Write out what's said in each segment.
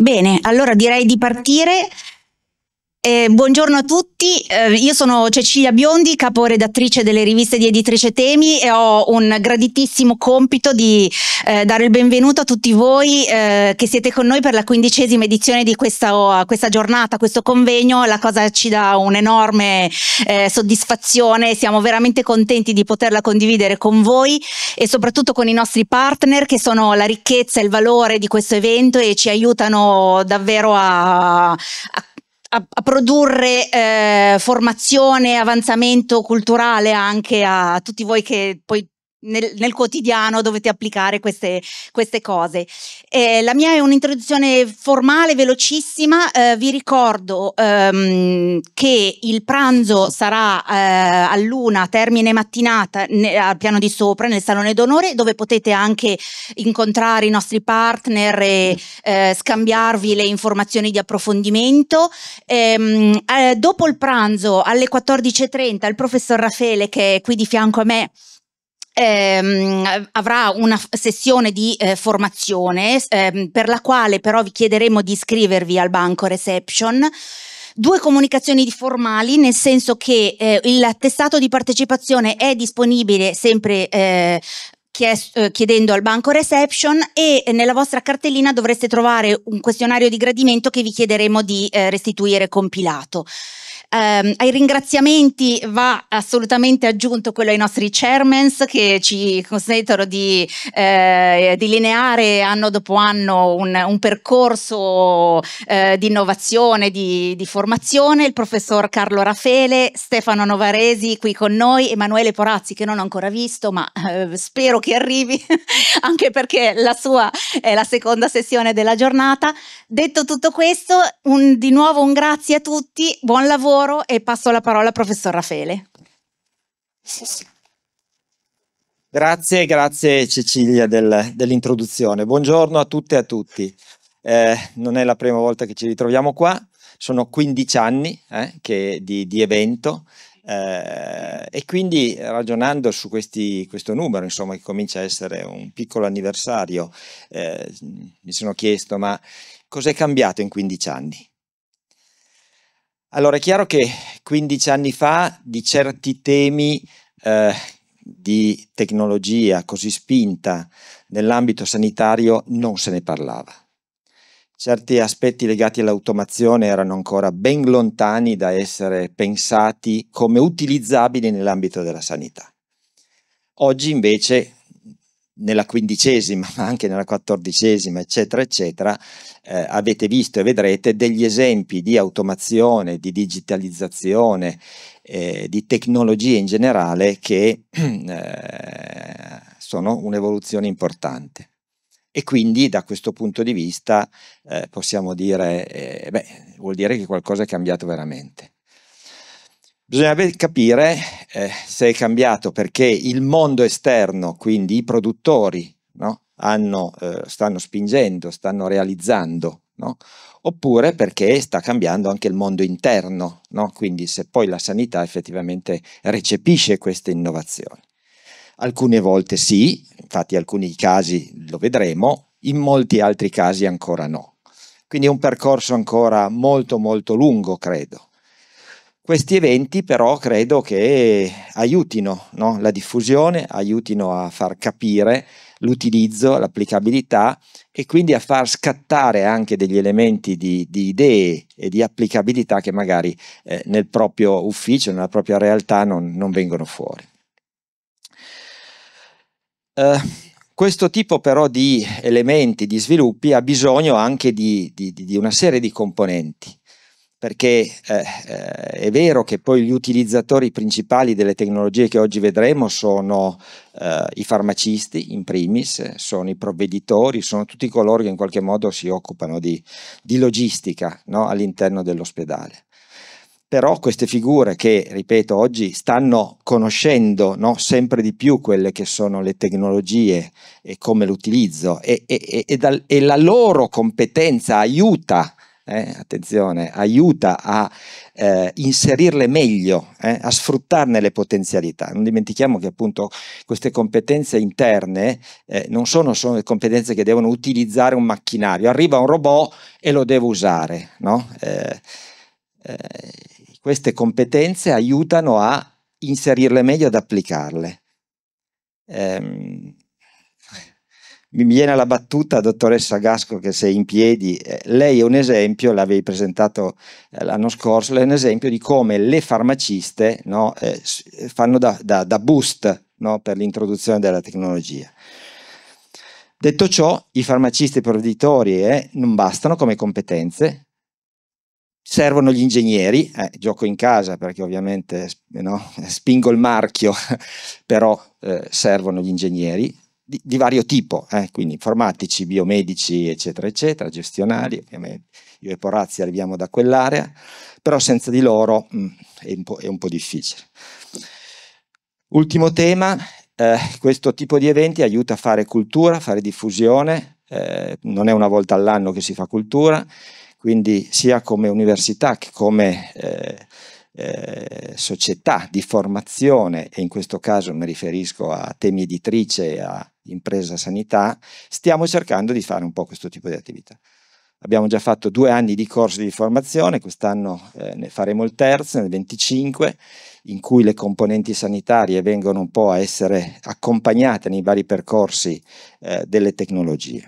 Bene, allora direi di partire eh, buongiorno a tutti, eh, io sono Cecilia Biondi, caporedattrice delle riviste di Editrice Temi e ho un graditissimo compito di eh, dare il benvenuto a tutti voi eh, che siete con noi per la quindicesima edizione di questa, questa, giornata, questo convegno. La cosa ci dà un'enorme eh, soddisfazione, siamo veramente contenti di poterla condividere con voi e soprattutto con i nostri partner che sono la ricchezza e il valore di questo evento e ci aiutano davvero a, a a, a produrre eh, formazione, avanzamento culturale anche a, a tutti voi che poi nel, nel, quotidiano dovete applicare queste, queste cose. Eh, la mia è un'introduzione formale, velocissima. Eh, vi ricordo ehm, che il pranzo sarà eh, luna, termine mattinata, ne, al piano di sopra, nel salone d'onore, dove potete anche incontrare i nostri partner e eh, scambiarvi le informazioni di approfondimento. Ehm, eh, dopo il pranzo, alle 14.30, il professor Raffaele, che è qui di fianco a me, ehm, avrà una sessione di eh, formazione ehm, per la quale però vi chiederemo di iscrivervi al banco reception due comunicazioni formali, nel senso che eh, testato di partecipazione è disponibile sempre eh, eh, chiedendo al banco reception e nella vostra cartellina dovreste trovare un questionario di gradimento che vi chiederemo di eh, restituire compilato. Ehm, ai ringraziamenti va assolutamente aggiunto quello ai nostri chairmans che ci consentono di eh, delineare anno dopo anno un, un percorso eh, di innovazione, di, di, formazione, il professor Carlo Raffele, Stefano Novaresi qui con noi, Emanuele Porazzi che non ho ancora visto ma eh, spero che arrivi anche perché la sua è la seconda sessione della giornata. Detto tutto questo, un, di nuovo un grazie a tutti, buon lavoro loro e passo la parola al professor Raffaele. Grazie, grazie Cecilia del, dell'introduzione. Buongiorno a tutte e a tutti. Eh, non è la prima volta che ci ritroviamo qua, sono 15 anni eh, che, di, di evento eh, e quindi ragionando su questi, questo numero, insomma, che comincia a essere un piccolo anniversario, eh, mi sono chiesto: ma cos'è cambiato in 15 anni? Allora è chiaro che 15 anni fa di certi temi eh, di tecnologia così spinta nell'ambito sanitario non se ne parlava. Certi aspetti legati all'automazione erano ancora ben lontani da essere pensati come utilizzabili nell'ambito della sanità. Oggi invece nella quindicesima, ma anche nella quattordicesima, eccetera, eccetera, eh, avete visto e vedrete degli esempi di automazione, di digitalizzazione, eh, di tecnologie in generale che eh, sono un'evoluzione importante. E quindi da questo punto di vista eh, possiamo dire, eh, beh, vuol dire che qualcosa è cambiato veramente. Bisogna capire eh, se è cambiato perché il mondo esterno, quindi i produttori, no? Hanno, eh, stanno spingendo, stanno realizzando, no? oppure perché sta cambiando anche il mondo interno, no? quindi se poi la sanità effettivamente recepisce queste innovazioni. Alcune volte sì, infatti alcuni casi lo vedremo, in molti altri casi ancora no. Quindi è un percorso ancora molto molto lungo, credo. Questi eventi però credo che aiutino no? la diffusione, aiutino a far capire l'utilizzo, l'applicabilità e quindi a far scattare anche degli elementi di, di idee e di applicabilità che magari eh, nel proprio ufficio, nella propria realtà non, non vengono fuori. Uh, questo tipo però di elementi, di sviluppi ha bisogno anche di, di, di una serie di componenti perché eh, eh, è vero che poi gli utilizzatori principali delle tecnologie che oggi vedremo sono eh, i farmacisti in primis, eh, sono i provveditori, sono tutti coloro che in qualche modo si occupano di, di logistica no, all'interno dell'ospedale. Però queste figure che, ripeto, oggi stanno conoscendo no, sempre di più quelle che sono le tecnologie e come l'utilizzo e, e, e, dal, e la loro competenza aiuta eh, attenzione, aiuta a eh, inserirle meglio, eh, a sfruttarne le potenzialità. Non dimentichiamo che appunto queste competenze interne eh, non sono solo competenze che devono utilizzare un macchinario, arriva un robot e lo devo usare. No? Eh, eh, queste competenze aiutano a inserirle meglio, ad applicarle. Ehm, mi viene la battuta, dottoressa Gasco, che sei in piedi, eh, lei è un esempio, l'avevi presentato eh, l'anno scorso, lei è un esempio di come le farmaciste no, eh, eh, fanno da, da, da boost no, per l'introduzione della tecnologia. Detto ciò, i farmacisti e i provveditori eh, non bastano come competenze, servono gli ingegneri, eh, gioco in casa perché ovviamente no, spingo il marchio, però eh, servono gli ingegneri, di, di vario tipo, eh, quindi informatici, biomedici, eccetera, eccetera, gestionali, ovviamente io e Porazzi arriviamo da quell'area, però senza di loro mh, mm, è, un è, un po', difficile. Ultimo tema, eh, questo tipo di eventi aiuta a fare cultura, a fare diffusione, eh, non è una volta all'anno che si fa cultura, quindi sia come università che come eh, eh, società di formazione, e in questo caso mi riferisco a temi editrice e a impresa sanità, stiamo cercando di fare un po' questo tipo di attività. Abbiamo già fatto due anni di corsi di formazione, quest'anno eh, ne faremo il terzo, nel 25, in cui le componenti sanitarie vengono un po' a essere accompagnate nei vari percorsi eh, delle tecnologie.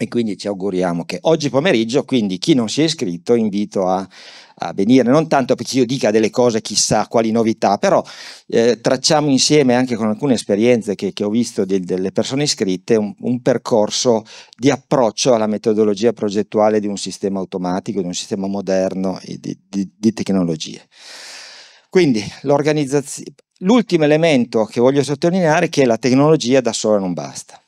E quindi ci auguriamo che oggi pomeriggio, quindi chi non si è iscritto, invito a a venire, non tanto perché io dica delle cose chissà quali novità, però eh, tracciamo insieme anche con alcune esperienze che, che ho visto di, delle persone iscritte un, un, percorso di approccio alla metodologia progettuale di un sistema automatico, di un sistema moderno e di, di, di tecnologie. Quindi l'ultimo elemento che voglio sottolineare è che la tecnologia da sola non basta.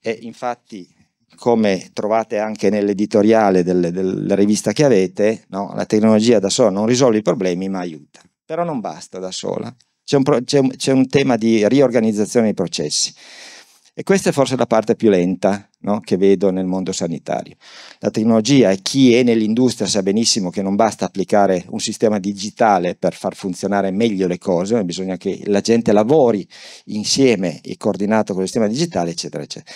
E infatti come trovate anche nell'editoriale del, della rivista che avete, no? la tecnologia da sola non risolve i problemi ma aiuta. Però non basta da sola, c'è un, un, un, tema di riorganizzazione dei processi. E questa è forse la parte più lenta no? che vedo nel mondo sanitario. La tecnologia e chi è nell'industria sa benissimo che non basta applicare un sistema digitale per far funzionare meglio le cose, bisogna che la gente lavori insieme e coordinato con il sistema digitale, eccetera, eccetera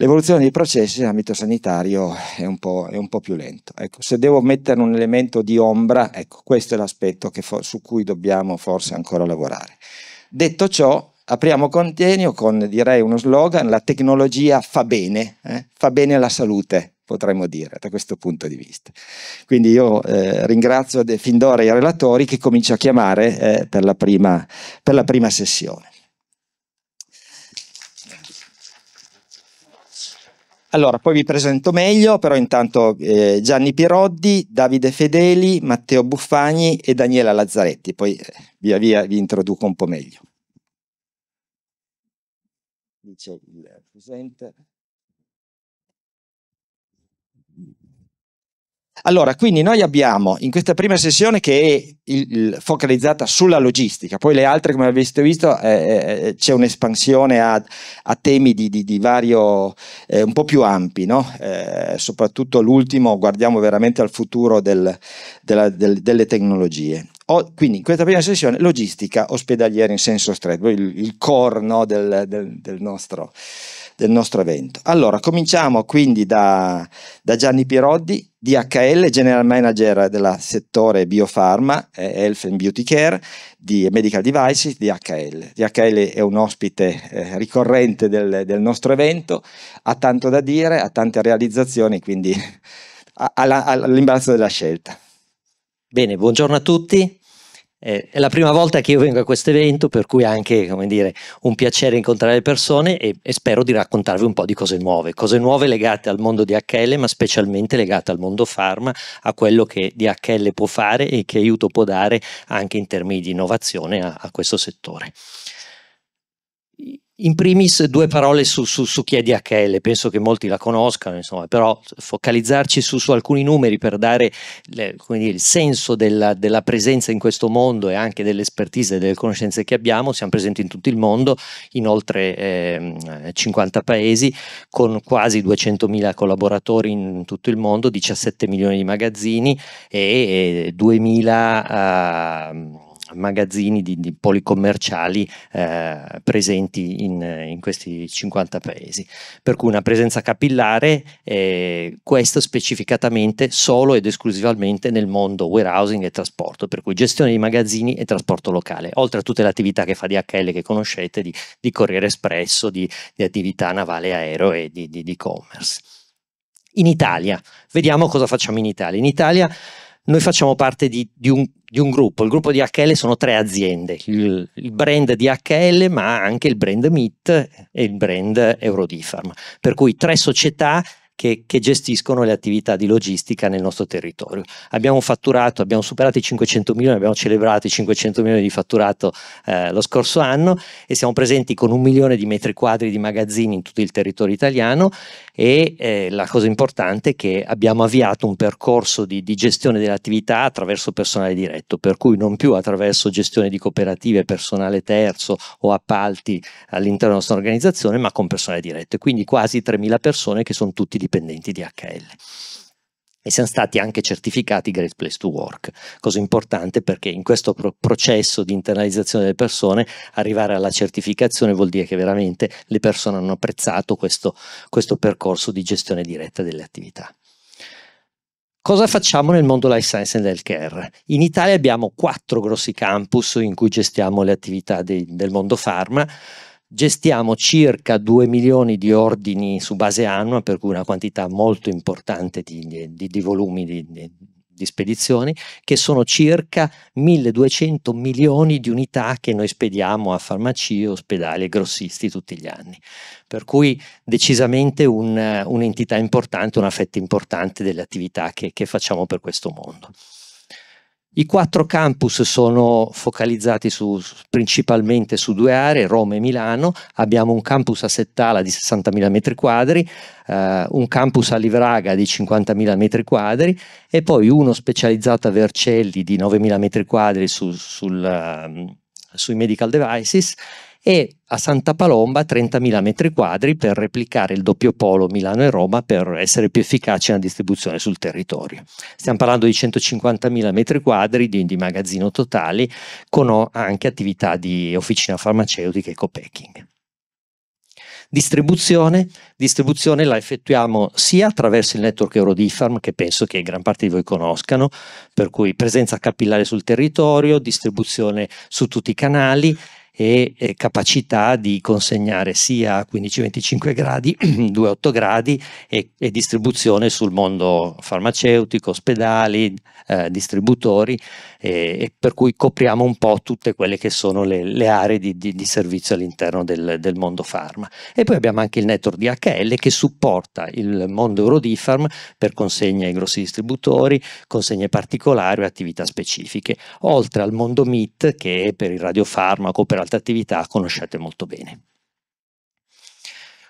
l'evoluzione dei processi in ambito sanitario è un po', è un po più lento. Ecco, se devo mettere un elemento di ombra, ecco, questo è l'aspetto su cui dobbiamo forse ancora lavorare. Detto ciò, apriamo contenio con direi uno slogan, la tecnologia fa bene, eh? fa bene alla salute potremmo dire da questo punto di vista. Quindi io eh, ringrazio fin d'ora i relatori che comincio a chiamare eh, per, la prima, per la prima sessione. Allora, poi vi presento meglio, però intanto eh, Gianni Piroddi, Davide Fedeli, Matteo Buffagni e Daniela Lazzaretti, poi eh, via via vi introduco un po' meglio. Dice il presente. Allora, quindi noi abbiamo in questa prima sessione che è il, focalizzata sulla logistica, poi le altre come avete visto eh, eh, eh, c'è un'espansione a, a, temi di, di, di vario, eh, un po' più ampi, no? eh, soprattutto l'ultimo guardiamo veramente al futuro del, della, del, delle tecnologie. O, quindi in questa prima sessione logistica ospedaliera in senso stretto, il, il core no, del, del nostro del nostro evento. Allora, cominciamo quindi da, da Gianni Piroddi, DHL, General Manager del settore Biofarma, eh, Health and Beauty Care, di Medical Devices DHL. DHL è un ospite eh, ricorrente del, del, nostro evento, ha tanto da dire, ha tante realizzazioni, quindi ha, ha, della scelta. Bene, buongiorno a tutti. Eh, è la prima volta che io vengo a questo evento, per cui è anche dire, un piacere incontrare le persone e, e, spero di raccontarvi un po' di cose nuove, cose nuove legate al mondo di HL, ma specialmente legate al mondo pharma, a quello che DHL può fare e che aiuto può dare anche in termini di innovazione a, a questo settore. In primis due parole su, su, su chi è DHL, penso che molti la conoscano, insomma, però focalizzarci su, su, alcuni numeri per dare le, dire, il senso della, della, presenza in questo mondo e anche dell'espertise e delle conoscenze che abbiamo, siamo presenti in tutto il mondo, in oltre eh, 50 paesi, con quasi 200.000 collaboratori in tutto il mondo, 17 milioni di magazzini e, e 2.000... Eh, ehm, magazzini di, di poli commerciali eh, presenti in, in, questi 50 paesi. Per cui una presenza capillare, eh, questo specificatamente solo ed esclusivamente nel mondo warehousing e trasporto, per cui gestione di magazzini e trasporto locale, oltre a tutte le attività che fa DHL che conoscete di, di Corriere Espresso, di, di, attività navale aereo e di e-commerce. In Italia, vediamo cosa facciamo in Italia. In Italia noi facciamo parte di, di, un, di, un, gruppo, il gruppo di HL sono tre aziende, il, il brand di HL ma anche il brand MIT e il brand Eurodiffarm, per cui tre società che, che, gestiscono le attività di logistica nel nostro territorio. Abbiamo fatturato, abbiamo superato i 500 milioni, abbiamo celebrato i 500 milioni di fatturato eh, lo scorso anno e siamo presenti con un milione di metri quadri di magazzini in tutto il territorio italiano e eh, la cosa importante è che abbiamo avviato un percorso di, di gestione dell'attività attraverso personale diretto, per cui non più attraverso gestione di cooperative, personale terzo o appalti all'interno della nostra organizzazione, ma con personale diretto. E quindi quasi 3.000 persone che sono tutti di dipendenti di HL. E siamo stati anche certificati Great Place to Work, cosa importante perché in questo pro- processo di internalizzazione delle persone arrivare alla certificazione vuol dire che veramente le persone hanno apprezzato questo, questo percorso di gestione diretta delle attività. Cosa facciamo nel mondo life science and healthcare? In Italia abbiamo quattro grossi campus in cui gestiamo le attività de- del mondo pharma, Gestiamo circa 2 milioni di ordini su base annua, per cui una quantità molto importante di, di, di volumi di, di spedizioni, che sono circa 1200 milioni di unità che noi spediamo a farmacie, ospedali e grossisti tutti gli anni. Per cui decisamente un, un'entità importante, una fetta importante delle attività che, che facciamo per questo mondo. I quattro campus sono focalizzati su, principalmente su due aree, Roma e Milano. Abbiamo un campus a Settala di 60.000 m2, eh, un campus a Livraga di 50.000 m2 e poi uno specializzato a Vercelli di 9.000 m2 su, sul, uh, sui medical devices e a Santa Palomba 30.000 metri quadri per replicare il doppio polo Milano e Roma per essere più efficaci nella distribuzione sul territorio. Stiamo parlando di 150.000 metri quadri di, di magazzino totali con anche attività di officina farmaceutica e co-packing. Distribuzione. Distribuzione la effettuiamo sia attraverso il network Eurodifarm, che penso che gran parte di voi conoscano, per cui presenza capillare sul territorio, distribuzione su tutti i canali e capacità di consegnare sia a 15-25 gradi, 2-8 gradi e, e, distribuzione sul mondo farmaceutico, ospedali, eh, distributori, e, e per cui copriamo un po' tutte quelle che sono le, le aree di, di, di, servizio all'interno del, del, mondo pharma. E poi abbiamo anche il network DHL che supporta il mondo Eurodifarm per consegne ai grossi distributori, consegne particolari o attività specifiche, oltre al mondo MIT che per il radiofarmaco o per altre attività conoscete molto bene.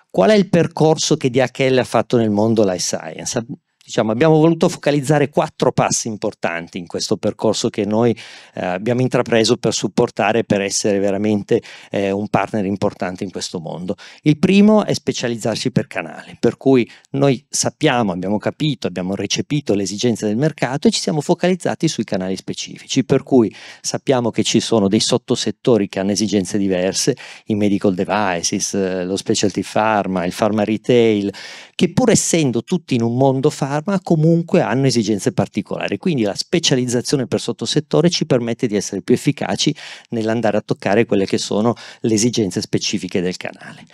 Qual è il percorso che DHL ha fatto nel mondo life science? diciamo, abbiamo voluto focalizzare quattro passi importanti in questo percorso che noi eh, abbiamo intrapreso per supportare, per essere veramente eh, un partner importante in questo mondo. Il primo è specializzarci per canale, per cui noi sappiamo, abbiamo capito, abbiamo recepito le esigenze del mercato e ci siamo focalizzati sui canali specifici, per cui sappiamo che ci sono dei sottosettori che hanno esigenze diverse, i medical devices, eh, lo specialty pharma, il pharma retail, che pur essendo tutti in un mondo pharma, ma comunque hanno esigenze particolari. Quindi la specializzazione per sottosettore ci permette di essere più efficaci nell'andare a toccare quelle che sono le esigenze specifiche del canale.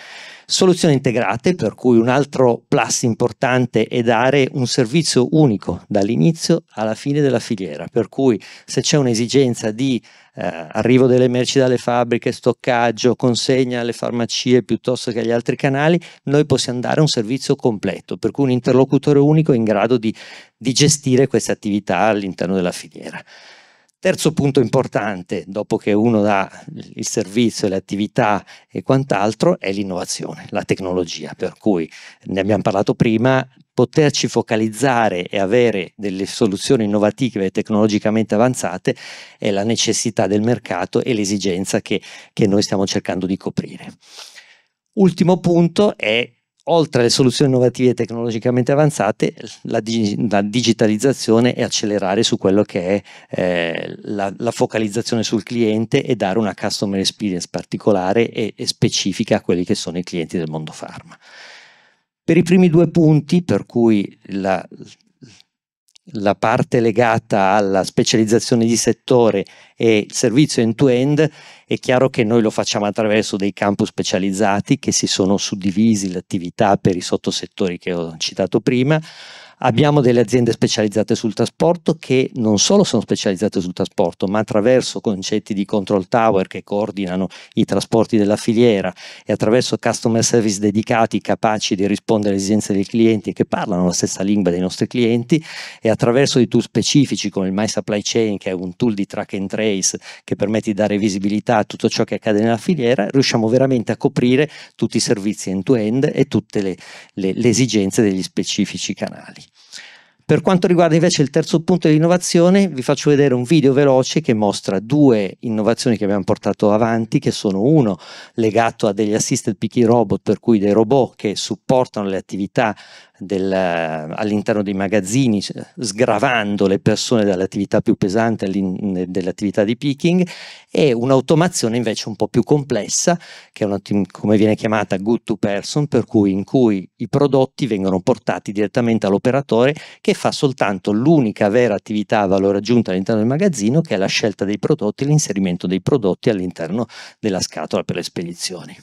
Soluzioni integrate, per cui un altro plus importante è dare un servizio unico dall'inizio alla fine della filiera, per cui se c'è un'esigenza di eh, arrivo delle merci dalle fabbriche, stoccaggio, consegna alle farmacie piuttosto che agli altri canali, noi possiamo dare un servizio completo, per cui un interlocutore unico è in grado di, di gestire queste attività all'interno della filiera. Terzo punto importante, dopo che uno dà il servizio, le attività e quant'altro, è l'innovazione, la tecnologia, per cui ne abbiamo parlato prima, poterci focalizzare e avere delle soluzioni innovative e tecnologicamente avanzate è la necessità del mercato e l'esigenza che, che noi stiamo cercando di coprire. Ultimo punto è oltre alle soluzioni innovative tecnologicamente avanzate, la, dig- la digitalizzazione e accelerare su quello che è eh, la, la, focalizzazione sul cliente e dare una customer experience particolare e, e specifica a quelli che sono i clienti del mondo pharma. Per i primi due punti, per cui la, la parte legata alla specializzazione di settore e il servizio end-to-end, è chiaro che noi lo facciamo attraverso dei campus specializzati che si sono suddivisi l'attività per i sottosettori che ho citato prima, Abbiamo delle aziende specializzate sul trasporto che non solo sono specializzate sul trasporto, ma attraverso concetti di control tower che coordinano i trasporti della filiera e attraverso customer service dedicati capaci di rispondere alle esigenze dei clienti e che parlano la stessa lingua dei nostri clienti e attraverso dei tool specifici come il My Supply Chain che è un tool di track and trace che permette di dare visibilità a tutto ciò che accade nella filiera, riusciamo veramente a coprire tutti i servizi end-to-end e tutte le, le, le esigenze degli specifici canali. Per quanto riguarda invece il terzo punto di innovazione, vi faccio vedere un video veloce che mostra due innovazioni che abbiamo portato avanti, che sono uno legato a degli assisted picking robot, per cui dei robot che supportano le attività eh, all'interno dei magazzini, sgravando le persone dall'attività più pesante dell'attività di picking, e un'automazione invece un po' più complessa, che è una, come viene chiamata good to person, per cui in cui i prodotti vengono portati direttamente all'operatore che fa soltanto l'unica vera attività a valore aggiunto all'interno del magazzino che è la scelta dei prodotti e l'inserimento dei prodotti all'interno della scatola per le spedizioni.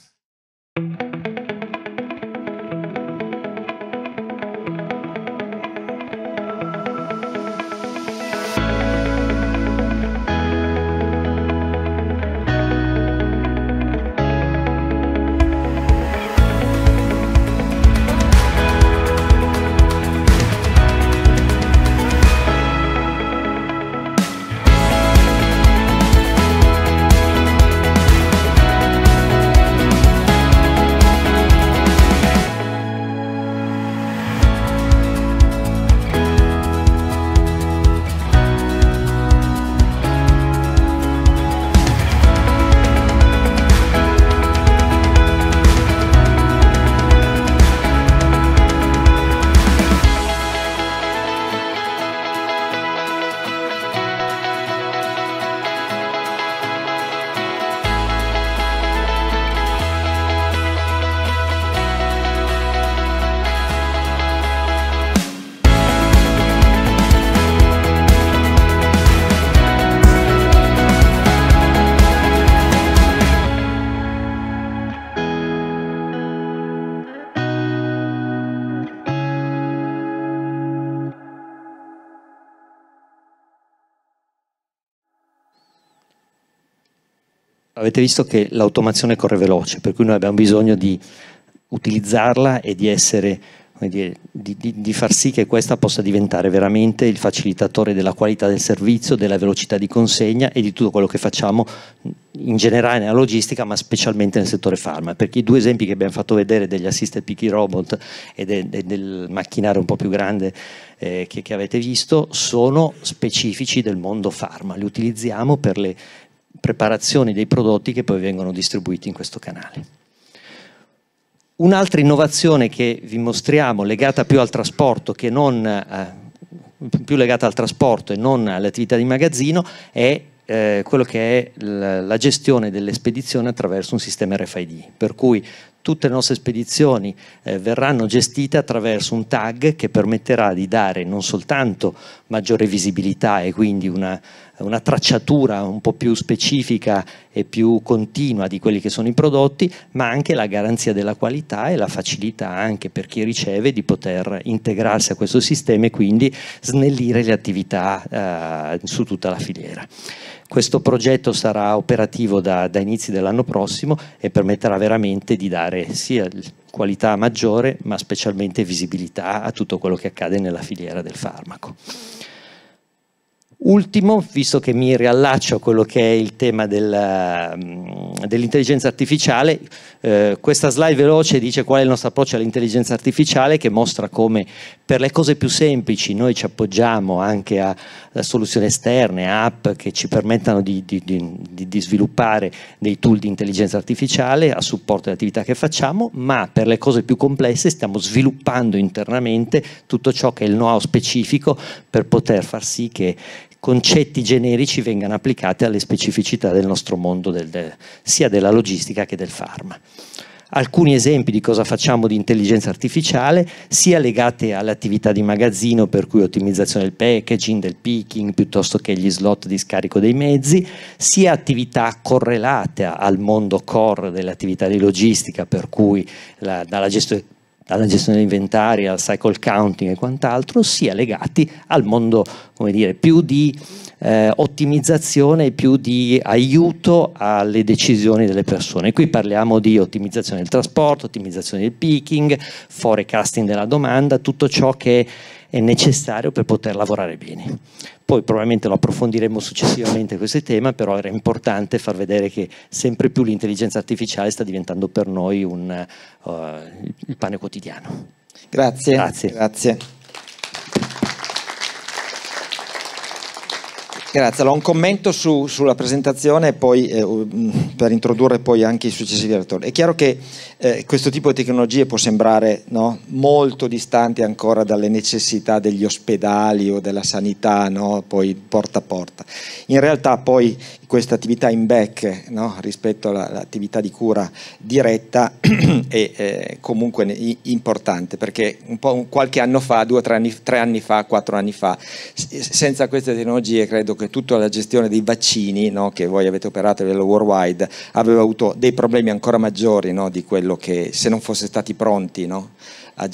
Avete visto che l'automazione corre veloce, per cui noi abbiamo bisogno di utilizzarla e di, essere, di, di, di far sì che questa possa diventare veramente il facilitatore della qualità del servizio, della velocità di consegna e di tutto quello che facciamo in generale nella logistica, ma specialmente nel settore farma. Perché i due esempi che abbiamo fatto vedere degli assisted picking robot e de, de, del macchinario un po' più grande eh, che, che, avete visto sono specifici del mondo farma. Li utilizziamo per le preparazioni dei prodotti che poi vengono distribuiti in questo canale. Un'altra innovazione che vi mostriamo legata più al trasporto che non eh, più legata al trasporto e non all'attività di magazzino è eh, quello che è la gestione delle spedizioni attraverso un sistema RFID, per cui tutte le nostre spedizioni eh, verranno gestite attraverso un tag che permetterà di dare non soltanto maggiore visibilità e quindi una, una tracciatura un po' più specifica e più continua di quelli che sono i prodotti, ma anche la garanzia della qualità e la facilità anche per chi riceve di poter integrarsi a questo sistema e quindi snellire le attività eh, su tutta la filiera. Questo progetto sarà operativo da, da inizi dell'anno prossimo e permetterà veramente di dare sia qualità maggiore ma specialmente visibilità a tutto quello che accade nella filiera del farmaco. Ultimo, visto che mi riallaccio a quello che è il tema dell'intelligenza artificiale, eh, questa slide veloce dice qual è il nostro approccio all'intelligenza artificiale che mostra come per le cose più semplici noi ci appoggiamo anche a, a eh, soluzioni esterne, app che ci permettano di, di, di, di, sviluppare dei tool di intelligenza artificiale a supporto delle attività che facciamo, ma per le cose più complesse stiamo sviluppando internamente tutto ciò che è il know-how specifico per poter far sì che concetti generici vengano applicati alle specificità del nostro mondo, del, del, sia della logistica che del farma alcuni esempi di cosa facciamo di intelligenza artificiale, sia legate all'attività di magazzino, per cui ottimizzazione del packaging, del picking, piuttosto che gli slot di scarico dei mezzi, sia attività correlate al mondo core dell'attività di logistica, per cui la, dalla gestione dalla gestione dell'inventario al cycle counting e quant'altro, sia legati al mondo, come dire, più di eh, ottimizzazione e più di aiuto alle decisioni delle persone. Qui parliamo di ottimizzazione del trasporto, ottimizzazione del picking, forecasting della domanda, tutto ciò che è necessario per poter lavorare bene. Poi probabilmente lo approfondiremo successivamente questo tema, però era importante far vedere che sempre più l'intelligenza artificiale sta diventando per noi un, uh, il pane quotidiano. Grazie. Grazie. Grazie. Grazie, allora un commento su, sulla presentazione poi, eh, per introdurre poi anche i successivi relatori. È chiaro che eh, questo tipo di tecnologie può sembrare no, molto distante ancora dalle necessità degli ospedali o della sanità, no, poi porta a porta. In realtà poi questa attività in back no, rispetto all'attività di cura diretta è, è, comunque importante perché un po', un, qualche anno fa, due tre anni, tre anni fa, quattro anni fa, senza queste tecnologie credo che che tutta la gestione dei vaccini no, che voi avete operato a livello worldwide aveva avuto dei problemi ancora maggiori no, di quello che se non fosse stati pronti no, a,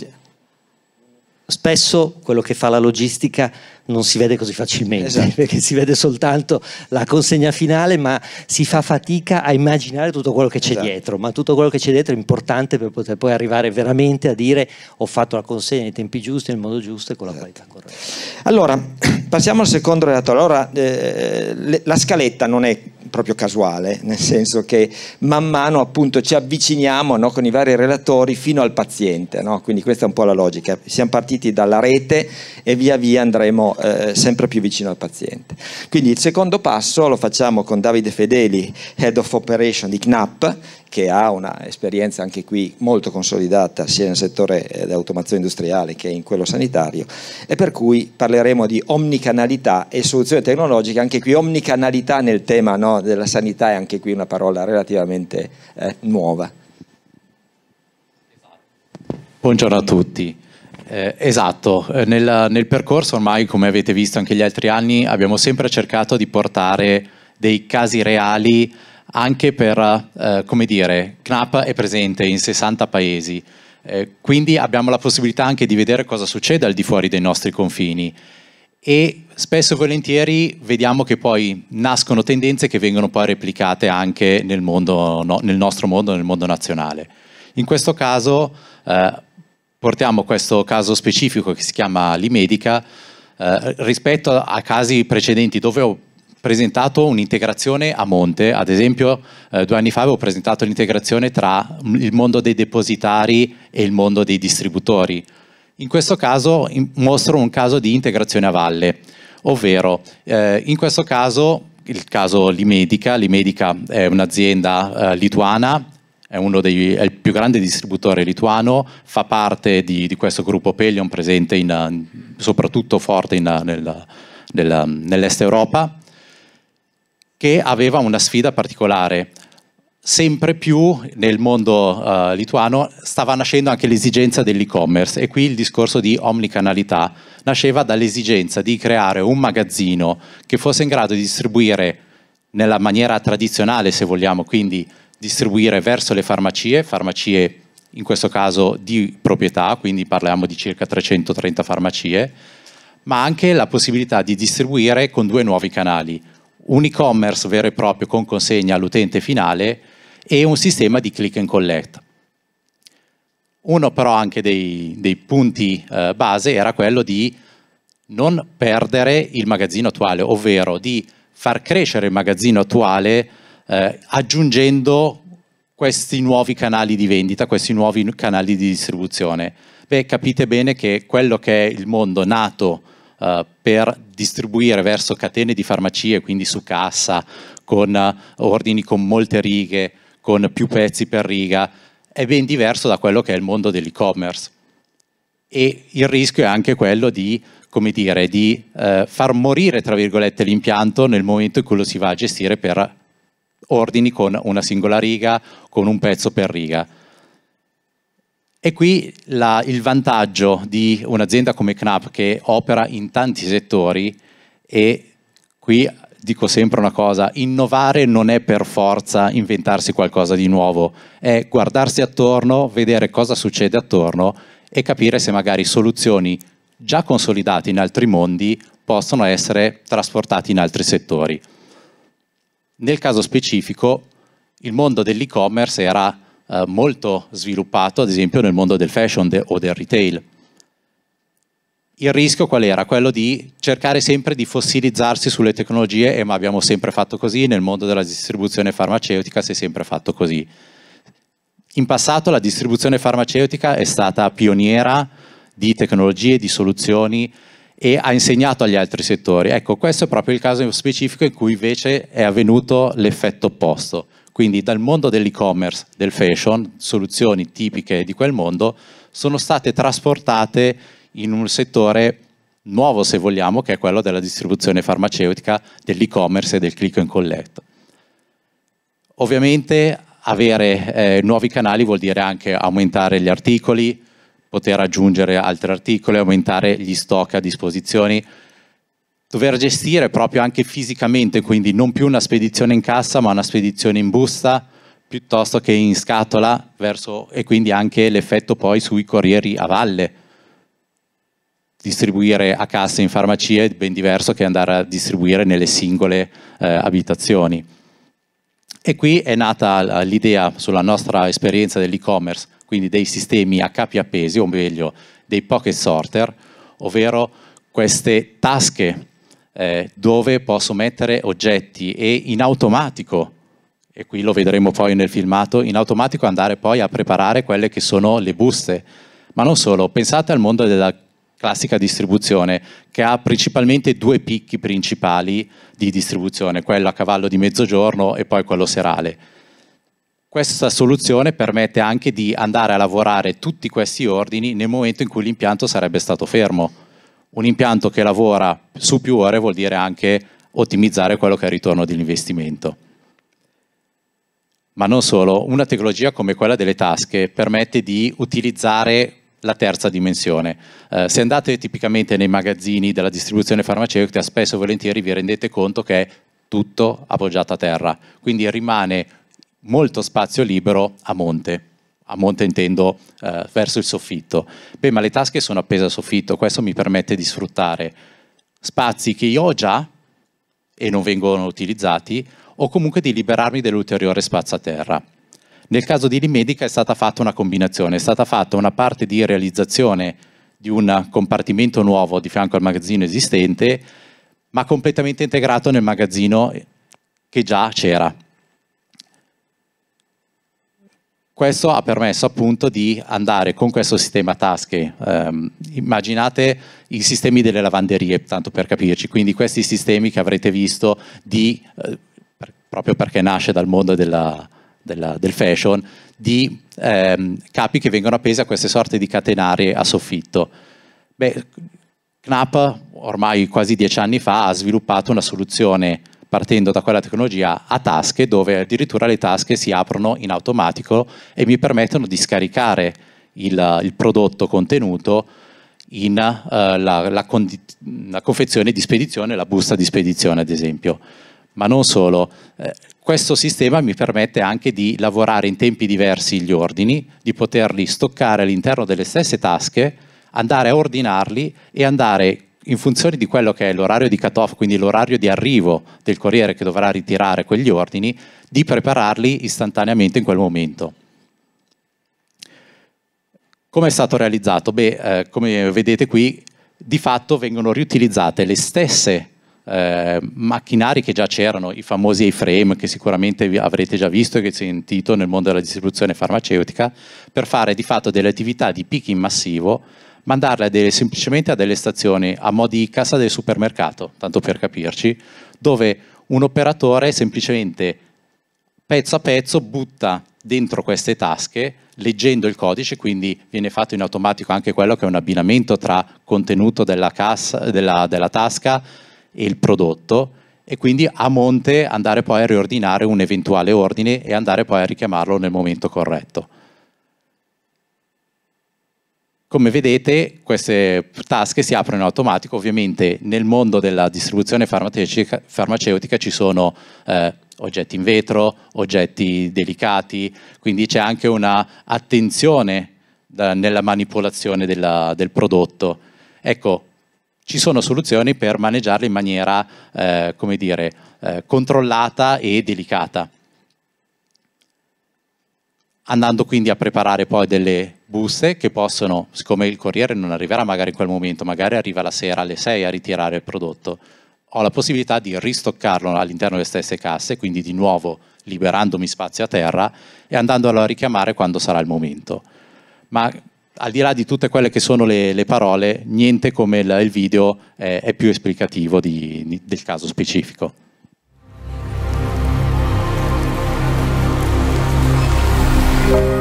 Spesso quello che fa la logistica non si vede così facilmente, esatto. perché si vede soltanto la consegna finale, ma si fa fatica a immaginare tutto quello che c'è esatto. dietro, ma tutto quello che c'è dietro è importante per poter poi arrivare veramente a dire ho fatto la consegna nei tempi giusti, nel modo giusto e con la esatto. qualità corretta. Allora, passiamo al secondo relatore. Allora, eh, la scaletta non è proprio casuale, nel senso che man mano appunto ci avviciniamo no, con i vari relatori fino al paziente, no? quindi questa è un po' la logica, siamo partiti dalla rete e via via andremo eh, sempre più vicino al paziente. Quindi il secondo passo lo facciamo con Davide Fedeli, Head of Operation di CNAP, che ha un'esperienza anche qui molto consolidata sia nel settore eh, dell'automazione industriale che in quello sanitario e per cui parleremo di omnicanalità e soluzioni tecnologiche, anche qui omnicanalità nel tema no, della sanità è anche qui una parola relativamente eh, nuova. Buongiorno a tutti. Eh, esatto, eh, nel, nel percorso ormai come avete visto anche gli altri anni abbiamo sempre cercato di portare dei casi reali anche per, eh, come dire, CNAP è presente in 60 paesi, eh, quindi abbiamo la possibilità anche di vedere cosa succede al di fuori dei nostri confini e spesso e volentieri vediamo che poi nascono tendenze che vengono poi replicate anche nel, mondo, no, nel nostro mondo, nel mondo nazionale. In questo caso eh, portiamo questo caso specifico che si chiama l'Imedica eh, rispetto a casi precedenti dove ho presentato un'integrazione a monte, ad esempio eh, due anni fa avevo presentato l'integrazione tra il mondo dei depositari e il mondo dei distributori. In questo caso in, mostro un caso di integrazione a valle, ovvero eh, in questo caso il caso Limedica, Limedica è un'azienda eh, lituana, è, dei, è, il più grande distributore lituano, fa parte di, di questo gruppo Pelion presente in, soprattutto forte nell'est Europa che aveva una sfida particolare. Sempre più nel mondo uh, lituano stava nascendo anche l'esigenza dell'e-commerce e qui il discorso di omnicanalità nasceva dall'esigenza di creare un magazzino che fosse in grado di distribuire nella maniera tradizionale, se vogliamo, quindi distribuire verso le farmacie, farmacie in questo caso di proprietà, quindi parliamo di circa 330 farmacie, ma anche la possibilità di distribuire con due nuovi canali un e-commerce vero e proprio con consegna all'utente finale e un sistema di click and collect. Uno però anche dei, dei punti eh, base era quello di non perdere il magazzino attuale, ovvero di far crescere il magazzino attuale eh, aggiungendo questi nuovi canali di vendita, questi nuovi canali di distribuzione. Beh, capite bene che quello che è il mondo nato eh, per distribuire verso catene di farmacie, quindi su cassa, con eh, ordini con molte righe, con più pezzi per riga, è ben diverso da quello che è il mondo dell'e-commerce. E il rischio è anche quello di come dire, di eh, far morire, tra virgolette, l'impianto nel momento in cui lo si va a gestire per ordini con una singola riga, con un pezzo per riga. E qui la, il vantaggio di un'azienda come Knapp che opera in tanti settori e qui dico sempre una cosa, innovare non è per forza inventarsi qualcosa di nuovo, è guardarsi attorno, vedere cosa succede attorno e capire se magari soluzioni già consolidate in altri mondi possono essere trasportate in altri settori. Nel caso specifico, il mondo dell'e-commerce era eh, molto sviluppato, ad esempio nel mondo del fashion de o del retail. Il rischio qual era? Quello di cercare sempre di fossilizzarsi sulle tecnologie, e ma abbiamo sempre fatto così, nel mondo della distribuzione farmaceutica si è sempre fatto così. In passato la distribuzione farmaceutica è stata pioniera di tecnologie, di soluzioni e ha insegnato agli altri settori. Ecco, questo è proprio il caso specifico in cui invece è avvenuto l'effetto opposto. Quindi dal mondo dell'e-commerce, del fashion, soluzioni tipiche di quel mondo, sono state trasportate in un settore nuovo, se vogliamo, che è quello della distribuzione farmaceutica, dell'e-commerce e del click and collect. Ovviamente avere eh, nuovi canali vuol dire anche aumentare gli articoli, poter aggiungere altri articoli, aumentare gli stock a disposizione, dover gestire proprio anche fisicamente, quindi non più una spedizione in cassa, ma una spedizione in busta piuttosto che in scatola verso, e quindi anche l'effetto poi sui corrieri a valle. Distribuire a cassa in farmacie è ben diverso che andare a distribuire nelle singole eh, abitazioni. E qui è nata l'idea sulla nostra esperienza dell'e-commerce, quindi dei sistemi a capi appesi, o meglio dei pocket sorter, ovvero queste tasche eh, dove posso mettere oggetti e in automatico, e qui lo vedremo poi nel filmato, in automatico andare poi a preparare quelle che sono le buste. Ma non solo, pensate al mondo della classica distribuzione che ha principalmente due picchi principali di distribuzione, quello a cavallo di mezzogiorno e poi quello serale. Questa soluzione permette anche di andare a lavorare tutti questi ordini nel momento in cui l'impianto sarebbe stato fermo un impianto che lavora su più ore vuol dire anche ottimizzare quello che è il ritorno dell'investimento. Ma non solo, una tecnologia come quella delle tasche permette di utilizzare la terza dimensione. Eh, se andate tipicamente nei magazzini della distribuzione farmaceutica, spesso e volentieri vi rendete conto che è tutto appoggiato a terra, quindi rimane molto spazio libero a monte a monte intendo eh, verso il soffitto. Beh, ma le tasche sono appese al soffitto, questo mi permette di sfruttare spazi che io ho già e non vengono utilizzati o comunque di liberarmi dell'ulteriore spazio a terra. Nel caso di Limedica è stata fatta una combinazione, è stata fatta una parte di realizzazione di un compartimento nuovo di fianco al magazzino esistente, ma completamente integrato nel magazzino che già c'era. Questo ha permesso appunto di andare con questo sistema tasche. Um, immaginate i sistemi delle lavanderie, tanto per capirci, quindi questi sistemi che avrete visto di, eh, per, proprio perché nasce dal mondo della, della, del fashion, di ehm, capi che vengono appesi a queste sorte di catenari a soffitto. Beh, Knapp ormai quasi dieci anni fa ha sviluppato una soluzione partendo da quella tecnologia a tasche dove addirittura le tasche si aprono in automatico e mi permettono di scaricare il, il prodotto contenuto in uh, la, la, la, confezione di spedizione, la busta di spedizione ad esempio. Ma non solo, eh, questo sistema mi permette anche di lavorare in tempi diversi gli ordini, di poterli stoccare all'interno delle stesse tasche, andare a ordinarli e andare in funzione di quello che è l'orario di cut-off, quindi l'orario di arrivo del corriere che dovrà ritirare quegli ordini, di prepararli istantaneamente in quel momento. Come è stato realizzato? Beh, eh, come vedete qui, di fatto vengono riutilizzate le stesse eh, macchinari che già c'erano, i famosi A-frame che sicuramente avrete già visto e che sentito nel mondo della distribuzione farmaceutica, per fare di fatto delle attività di picking massivo mandarle delle, semplicemente a delle stazioni a mo' di cassa del supermercato, tanto per capirci, dove un operatore semplicemente pezzo a pezzo butta dentro queste tasche leggendo il codice, quindi viene fatto in automatico anche quello che è un abbinamento tra contenuto della, cassa, della, della tasca e il prodotto e quindi a monte andare poi a riordinare un eventuale ordine e andare poi a richiamarlo nel momento corretto. Come vedete queste tasche si aprono in automatico, ovviamente nel mondo della distribuzione farmaceutica, farmaceutica ci sono eh, oggetti in vetro, oggetti delicati, quindi c'è anche un'attenzione nella manipolazione della, del prodotto. Ecco, ci sono soluzioni per maneggiarle in maniera, eh, come dire, eh, controllata e delicata. Andando quindi a preparare poi delle buste che possono, siccome il corriere non arriverà magari in quel momento, magari arriva la sera alle 6 a ritirare il prodotto, ho la possibilità di ristoccarlo all'interno delle stesse casse, quindi di nuovo liberandomi spazio a terra e andandolo a richiamare quando sarà il momento. Ma al di là di tutte quelle che sono le, le parole, niente come il, il video è, è più esplicativo di, del caso specifico. thank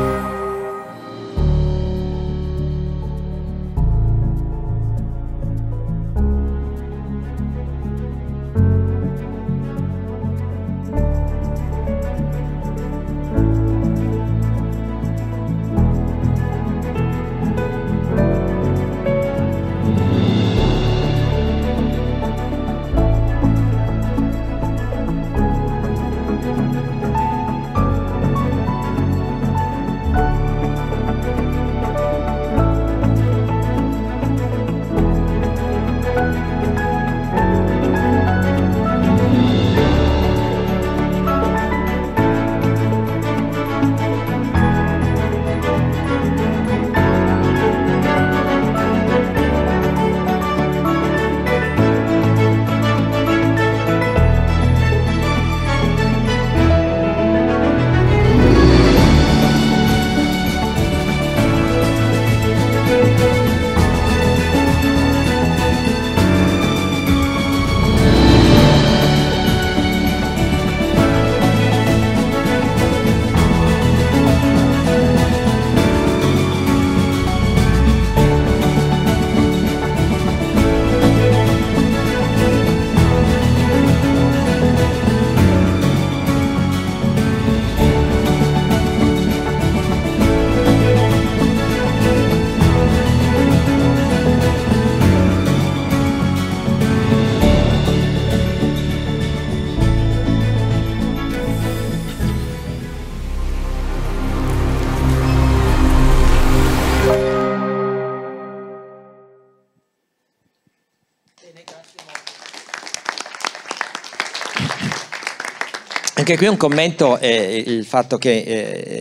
anche qui un commento, eh, il fatto che eh,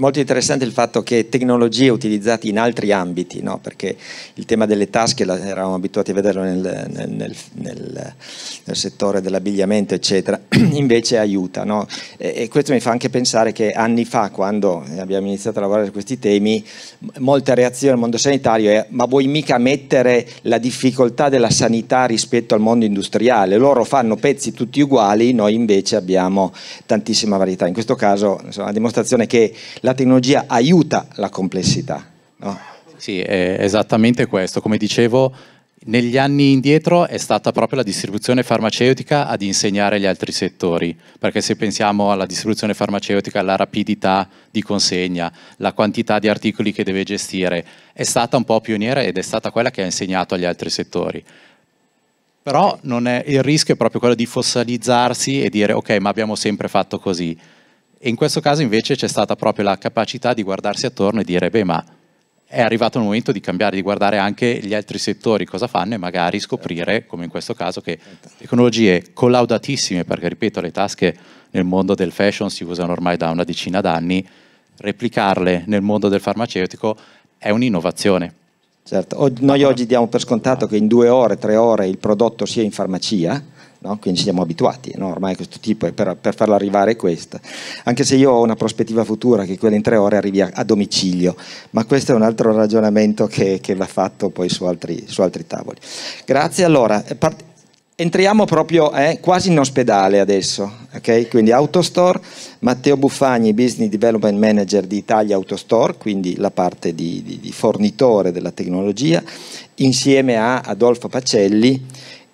molto interessante il fatto che tecnologie utilizzate in altri ambiti, no? perché il tema delle tasche eravamo abituati a vederlo nel, nel, nel, nel settore dell'abbigliamento, eccetera, invece aiuta. No? E, e, questo mi fa anche pensare che anni fa, quando abbiamo iniziato a lavorare su questi temi, molta reazione al mondo sanitario è ma vuoi mica mettere la difficoltà della sanità rispetto al mondo industriale? Loro fanno pezzi tutti uguali, noi invece abbiamo tantissima varietà. In questo caso insomma, la dimostrazione che la la tecnologia aiuta la complessità. No? Sì, è esattamente questo. Come dicevo, negli anni indietro è stata proprio la distribuzione farmaceutica ad insegnare gli altri settori, perché se pensiamo alla distribuzione farmaceutica, alla rapidità di consegna, la quantità di articoli che deve gestire, è stata un po' pioniera ed è stata quella che ha insegnato agli altri settori. Però è, il rischio è proprio quello di fossilizzarsi e dire ok, ma abbiamo sempre fatto così e in questo caso invece c'è stata proprio la capacità di guardarsi attorno e dire, beh, ma è arrivato il momento di cambiare, di guardare anche gli altri settori cosa fanno e magari scoprire, come in questo caso, che tecnologie collaudatissime, perché ripeto, le tasche nel mondo del fashion si usano ormai da una decina d'anni, replicarle nel mondo del farmaceutico è un'innovazione. Certo, noi oggi diamo per scontato che in due ore, tre ore il prodotto sia in farmacia, No? quindi siamo abituati no? ormai questo tipo per, per farla arrivare questa. Anche se io ho una prospettiva futura che quella in tre ore arrivi a, a domicilio, ma questo è un altro ragionamento che, che va fatto poi su altri, su altri tavoli. Grazie, allora eh, part- entriamo proprio eh, quasi in ospedale adesso, okay? quindi Autostore, Matteo Buffagni, Business Development Manager di Italia Autostore, quindi la parte di, di, di fornitore della tecnologia, insieme a Adolfo Pacelli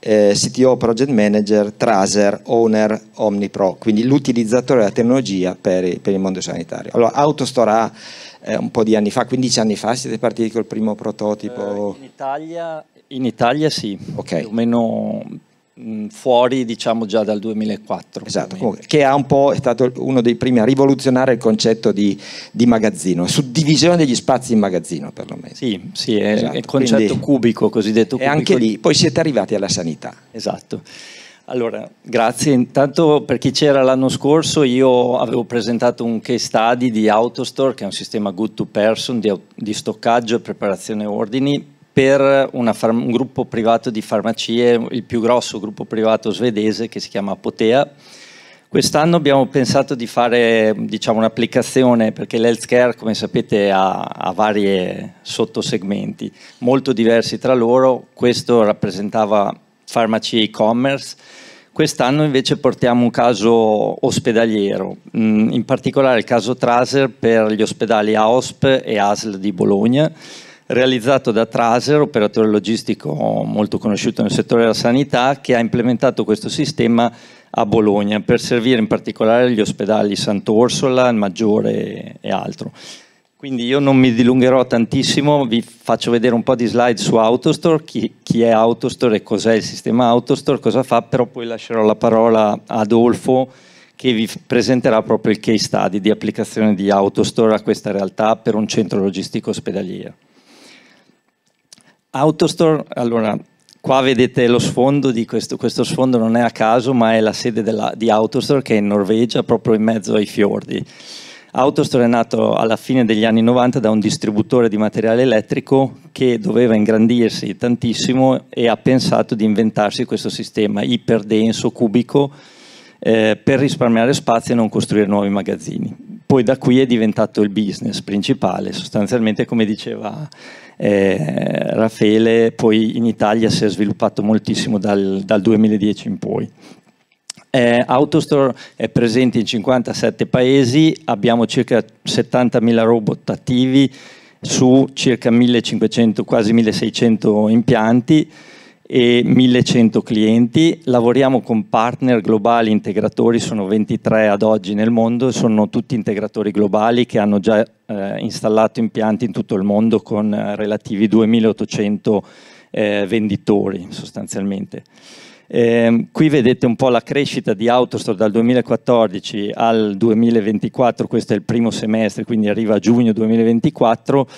eh, CTO, Project Manager, Traser, Owner, OmniPro, quindi l'utilizzatore della tecnologia per, per il mondo sanitario. Allora, Autostore ha eh, un po' di anni fa, 15 anni fa, siete partiti col primo prototipo? Eh, in Italia in Italia sì, okay. più o meno Mm, fuori diciamo già dal 2004. Esatto, che ha un po' è stato uno dei primi a rivoluzionare il concetto di, di magazzino, suddivisione degli spazi in magazzino perlomeno. Sì, sì, è, esatto. il concetto Quindi, cubico, cosiddetto cubico. E anche lì, poi siete arrivati alla sanità. Esatto. Allora, grazie. Intanto per chi c'era l'anno scorso, io avevo presentato un case study di AutoStore, che è un sistema good to person di, di stoccaggio e preparazione ordini per un gruppo privato di farmacie, il più grosso gruppo privato svedese che si chiama Potea. Quest'anno abbiamo pensato di fare diciamo, un'applicazione perché l'healthcare, come sapete, ha, ha vari sottosegmenti molto diversi tra loro. Questo rappresentava farmacie e-commerce. Quest'anno invece portiamo un caso ospedaliero, mm, in particolare il caso Traser per gli ospedali AOSP e ASL di Bologna realizzato da Traser, operatore logistico molto conosciuto nel settore della sanità, che ha implementato questo sistema a Bologna per servire in particolare gli ospedali Sant'Orsola, il Maggiore e altro. Quindi io non mi dilungherò tantissimo, vi faccio vedere un po' di slide su Autostore, chi, chi è Autostore e cos'è il sistema Autostore, cosa fa, però poi lascerò la parola a Adolfo che vi presenterà proprio il case study di applicazione di Autostore a questa realtà per un centro logistico ospedaliero. Autostore, allora, qua vedete lo sfondo di questo, questo sfondo non è a caso, ma è la sede della, di Autostore che è in Norvegia, proprio in mezzo ai fiordi. Autostore è nato alla fine degli anni 90 da un distributore di materiale elettrico che doveva ingrandirsi tantissimo e ha pensato di inventarsi questo sistema iperdenso, cubico, eh, per risparmiare spazio e non costruire nuovi magazzini. Poi da qui è diventato il business principale, sostanzialmente come diceva eh, Raffaele, poi in Italia si è sviluppato moltissimo dal, dal 2010 in poi. Eh, Autostore è presente in 57 paesi, abbiamo circa 70.000 robot attivi su circa 1500, quasi 1600 impianti, e 1100 clienti, lavoriamo con partner globali integratori, sono 23 ad oggi nel mondo, sono tutti integratori globali che hanno già eh, installato impianti in tutto il mondo con eh, relativi 2800 eh, venditori sostanzialmente. Eh, qui vedete un po' la crescita di Autostore dal 2014 al 2024, questo è il primo semestre, quindi arriva a giugno 2024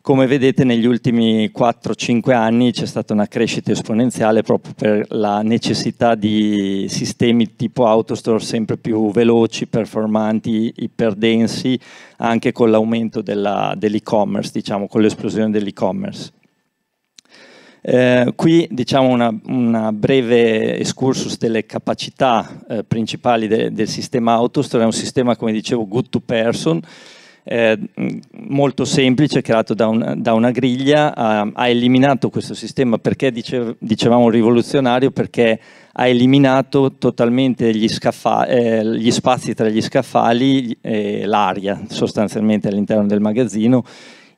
come vedete negli ultimi 4-5 anni c'è stata una crescita esponenziale proprio per la necessità di sistemi tipo autostore sempre più veloci, performanti, iperdensi, anche con l'aumento dell'e-commerce, diciamo, con l'esplosione dell'e-commerce. Eh, qui diciamo una, una, breve excursus delle capacità eh, principali de del sistema Autostore, è un sistema come dicevo good to person, Mm, molto semplice creato da, un, da una griglia, ha, ha, eliminato questo sistema perché dicev dicevamo rivoluzionario, perché ha eliminato totalmente gli, eh, gli spazi tra gli scaffali e l'aria sostanzialmente all'interno del magazzino.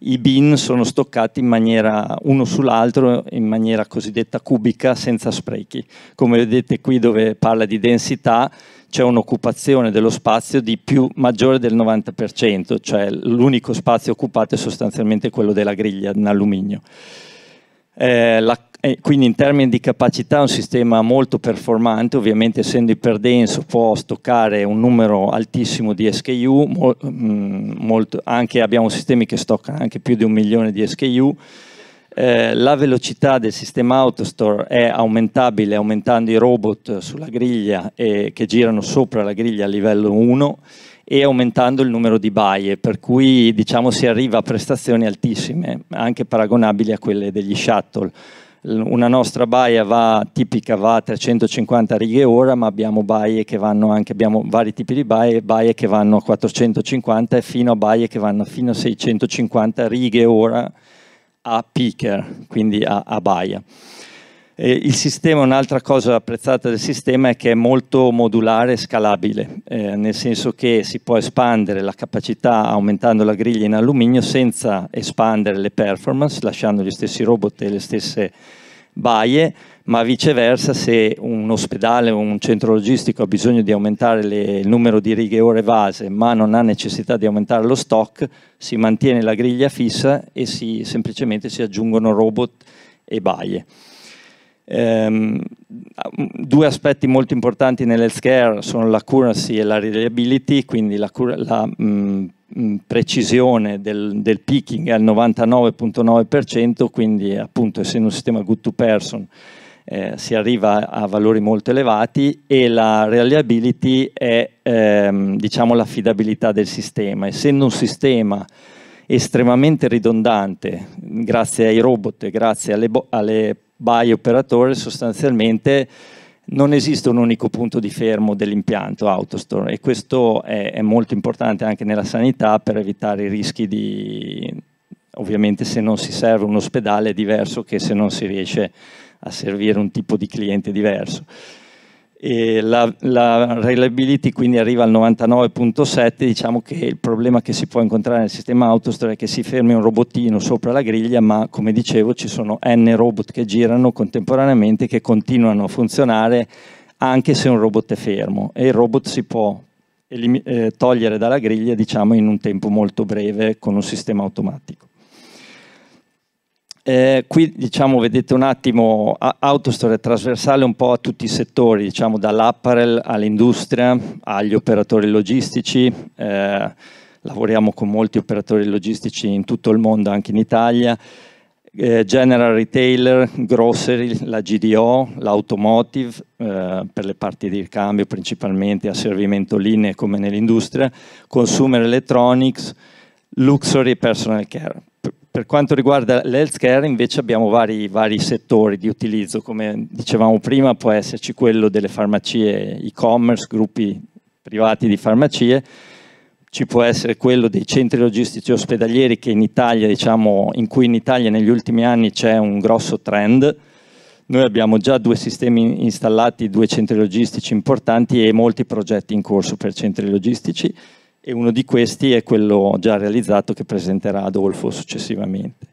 I bin sono stoccati in maniera uno sull'altro in maniera cosiddetta cubica senza sprechi. Come vedete qui dove parla di densità, c'è un'occupazione dello spazio di più maggiore del 90%, cioè l'unico spazio occupato è sostanzialmente quello della griglia in alluminio. Eh, la, eh, quindi in termini di capacità è un sistema molto performante, ovviamente essendo iperdenso può stoccare un numero altissimo di SKU, mo, mh, mm, molto, anche, abbiamo sistemi che stoccano anche più di un milione di SKU, eh, la velocità del sistema AutoStore è aumentabile aumentando i robot sulla griglia e, che girano sopra la griglia a livello 1 e aumentando il numero di baie, per cui diciamo, si arriva a prestazioni altissime, anche paragonabili a quelle degli shuttle. Una nostra baia va, tipica va a 350 righe ora, ma abbiamo, anche, abbiamo vari tipi di baie, baie che vanno a 450 e fino a baie che vanno fino a 650 righe ora, a Picker, quindi a, a Baia. E il sistema, un'altra cosa apprezzata del sistema è che è molto modulare e scalabile, eh, nel senso che si può espandere la capacità aumentando la griglia in alluminio senza espandere le performance, lasciando gli stessi robot e le stesse baie, ma viceversa se un ospedale o un centro logistico ha bisogno di aumentare le, il numero di righe ore vase ma non ha necessità di aumentare lo stock, si mantiene la griglia fissa e si, semplicemente si aggiungono robot e baie. Um, due aspetti molto importanti nell'healthcare sono l'accuracy e la reliability, quindi la, la mh, precisione del, del, picking al 99.9%, quindi appunto essendo un sistema good to person eh, si arriva a valori molto elevati e la reliability è ehm, diciamo l'affidabilità del sistema. Essendo un sistema estremamente ridondante, grazie ai robot e grazie alle, alle buy operatori sostanzialmente non esiste un unico punto di fermo dell'impianto Autostore e questo è, è, molto importante anche nella sanità per evitare i rischi di... Ovviamente se non si serve un ospedale è diverso che se non si riesce a servire un tipo di cliente diverso. E la, la reliability quindi arriva al 99.7, diciamo che il problema che si può incontrare nel sistema Autostore è che si fermi un robottino sopra la griglia, ma come dicevo ci sono n robot che girano contemporaneamente che continuano a funzionare anche se un robot è fermo e il robot si può eh, togliere dalla griglia diciamo in un tempo molto breve con un sistema automatico. Eh, qui diciamo, vedete un attimo, Autostore è trasversale un po' a tutti i settori, diciamo, dall'apparel all'industria, agli operatori logistici, eh, lavoriamo con molti operatori logistici in tutto il mondo, anche in Italia, eh, general retailer, grocery, la GDO, l'automotive, eh, per le parti di ricambio principalmente, asservimento linee come nell'industria, consumer electronics, luxury e personal care. Per quanto riguarda l'healthcare invece abbiamo vari, vari, settori di utilizzo, come dicevamo prima può esserci quello delle farmacie e-commerce, gruppi privati di farmacie, ci può essere quello dei centri logistici ospedalieri in, Italia, diciamo, in cui in Italia negli ultimi anni c'è un grosso trend, noi abbiamo già due sistemi installati, due centri logistici importanti e molti progetti in corso per centri logistici, e uno di questi è quello già realizzato che presenterà Adolfo successivamente.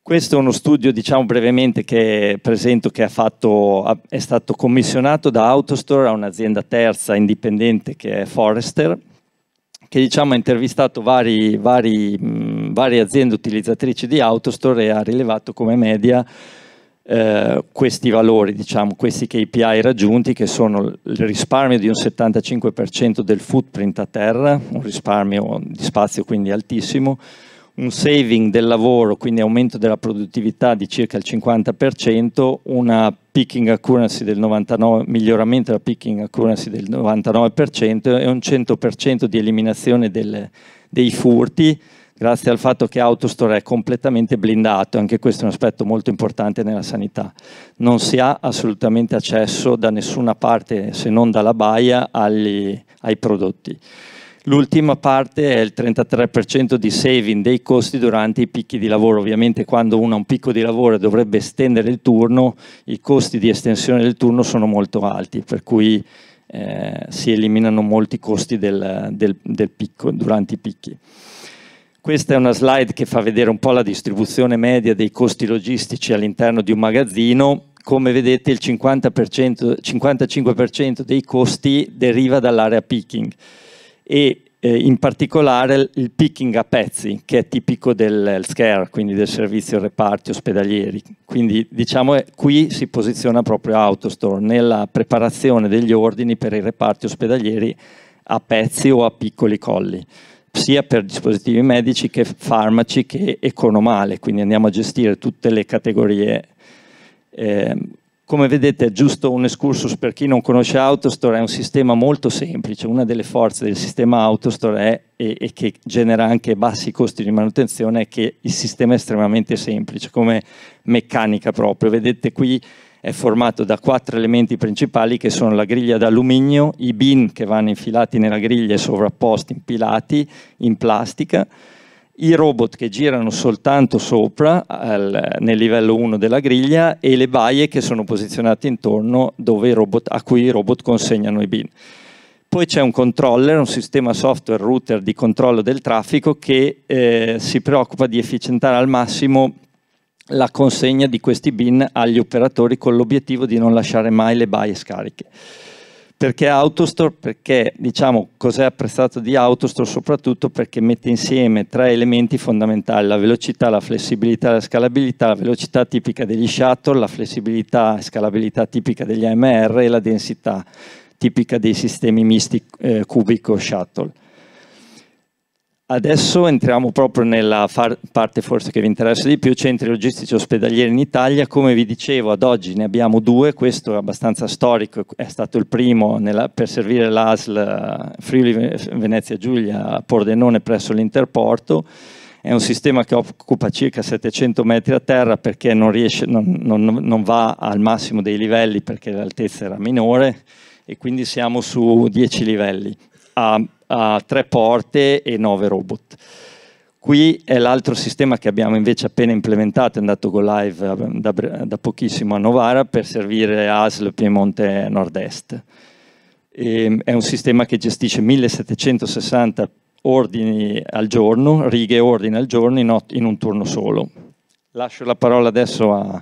Questo è uno studio, diciamo brevemente, che presento che fatto, è stato commissionato da Autostore a un'azienda terza indipendente che è Forrester, che diciamo, ha intervistato vari, vari, mh, varie aziende utilizzatrici di Autostore e ha rilevato come media eh, questi valori, diciamo, questi KPI raggiunti che sono il risparmio di un 75% del footprint a terra, un risparmio di spazio quindi altissimo, un saving del lavoro, quindi aumento della produttività di circa il 50%, una picking accuracy del 99, miglioramento della picking accuracy del 99% e un 100% di eliminazione del, dei furti grazie al fatto che Autostore è completamente blindato, anche questo è un aspetto molto importante nella sanità. Non si ha assolutamente accesso da nessuna parte se non dalla baia agli, ai prodotti. L'ultima parte è il 33% di saving dei costi durante i picchi di lavoro. Ovviamente quando uno ha un picco di lavoro e dovrebbe estendere il turno, i costi di estensione del turno sono molto alti, per cui eh, si eliminano molti costi del, del, del picco, durante i picchi. Questa è una slide che fa vedere un po' la distribuzione media dei costi logistici all'interno di un magazzino. Come vedete il 50%, 55% dei costi deriva dall'area picking e eh, in particolare il picking a pezzi che è tipico del SCARE, quindi del servizio reparti ospedalieri. Quindi diciamo eh, qui si posiziona proprio Autostore nella preparazione degli ordini per i reparti ospedalieri a pezzi o a piccoli colli sia per dispositivi medici che farmaci che economale, quindi andiamo a gestire tutte le categorie. Eh, come vedete, è giusto un excursus per chi non conosce Autostore, è un sistema molto semplice, una delle forze del sistema Autostore è, e, e che genera anche bassi costi di manutenzione è che il sistema è estremamente semplice, come meccanica proprio. Vedete qui è formato da quattro elementi principali che sono la griglia d'alluminio, i bin che vanno infilati nella griglia e sovrapposti, impilati in plastica, i robot che girano soltanto sopra al, nel livello 1 della griglia e le baie che sono posizionate intorno robot, a cui i robot consegnano i bin. Poi c'è un controller, un sistema software router di controllo del traffico che eh, si preoccupa di efficientare al massimo la consegna di questi bin agli operatori con l'obiettivo di non lasciare mai le baie scariche. Perché Autostore? Perché diciamo cos'è apprezzato di Autostore soprattutto perché mette insieme tre elementi fondamentali, la velocità, la flessibilità e la scalabilità, la velocità tipica degli shuttle, la flessibilità e scalabilità tipica degli AMR e la densità tipica dei sistemi misti eh, cubico shuttle. Adesso entriamo proprio nella far- parte forse che vi interessa di più, centri logistici ospedalieri in Italia. Come vi dicevo, ad oggi ne abbiamo due, questo è abbastanza storico, è stato il primo nella, per servire l'ASL eh, Friuli Venezia Giulia a Pordenone presso l'Interporto. È un sistema che occupa circa 700 metri a terra perché non, riesce, non, non, non va al massimo dei livelli perché l'altezza era minore e quindi siamo su 10 livelli ha, ha tre porte e nove robot. Qui è l'altro sistema che abbiamo invece appena implementato, è andato go live da, da pochissimo a Novara per servire ASL Piemonte Nord-Est. E, ehm, è un sistema che gestisce 1760 ordini al giorno, righe e ordini al giorno in, in, un turno solo. Lascio la parola adesso a,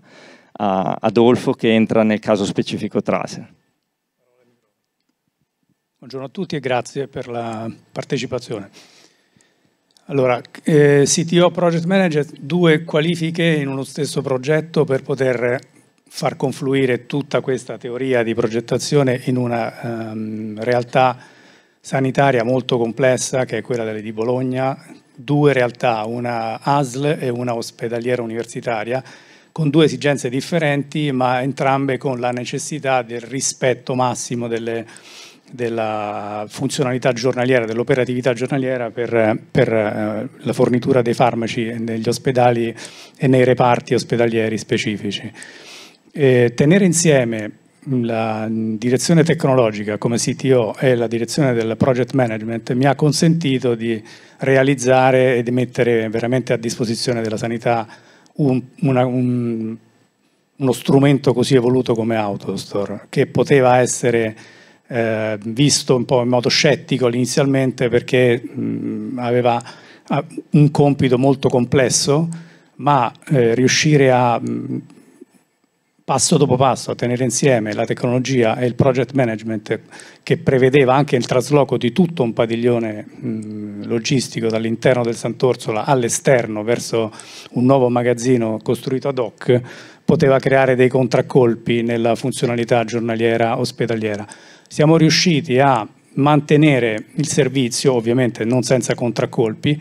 a Adolfo che entra nel caso specifico Traser. Buongiorno a tutti e grazie per la partecipazione. Allora, eh, CTO Project Manager, due qualifiche in uno stesso progetto per poter far confluire tutta questa teoria di progettazione in una um, realtà sanitaria molto complessa che è quella di Bologna, due realtà, una ASL e una ospedaliera universitaria, con due esigenze differenti ma entrambe con la necessità del rispetto massimo delle della funzionalità giornaliera, dell'operatività giornaliera per, eh, per, eh, la fornitura dei farmaci negli ospedali e nei reparti ospedalieri specifici. E tenere insieme la direzione tecnologica come CTO e la direzione del project management mi ha consentito di realizzare e di mettere veramente a disposizione della sanità un, una, un, uno strumento così evoluto come Autostore, che poteva essere eh, visto un po' in modo scettico inizialmente perché mh, mm, aveva ah, un compito molto complesso, ma eh, riuscire a mm, passo dopo passo a tenere insieme la tecnologia e il project management che prevedeva anche il trasloco di tutto un padiglione mh, mm, logistico dall'interno del Sant'Orsola all'esterno verso un nuovo magazzino costruito ad hoc poteva creare dei contraccolpi nella funzionalità giornaliera ospedaliera siamo riusciti a mantenere il servizio, ovviamente non senza contraccolpi,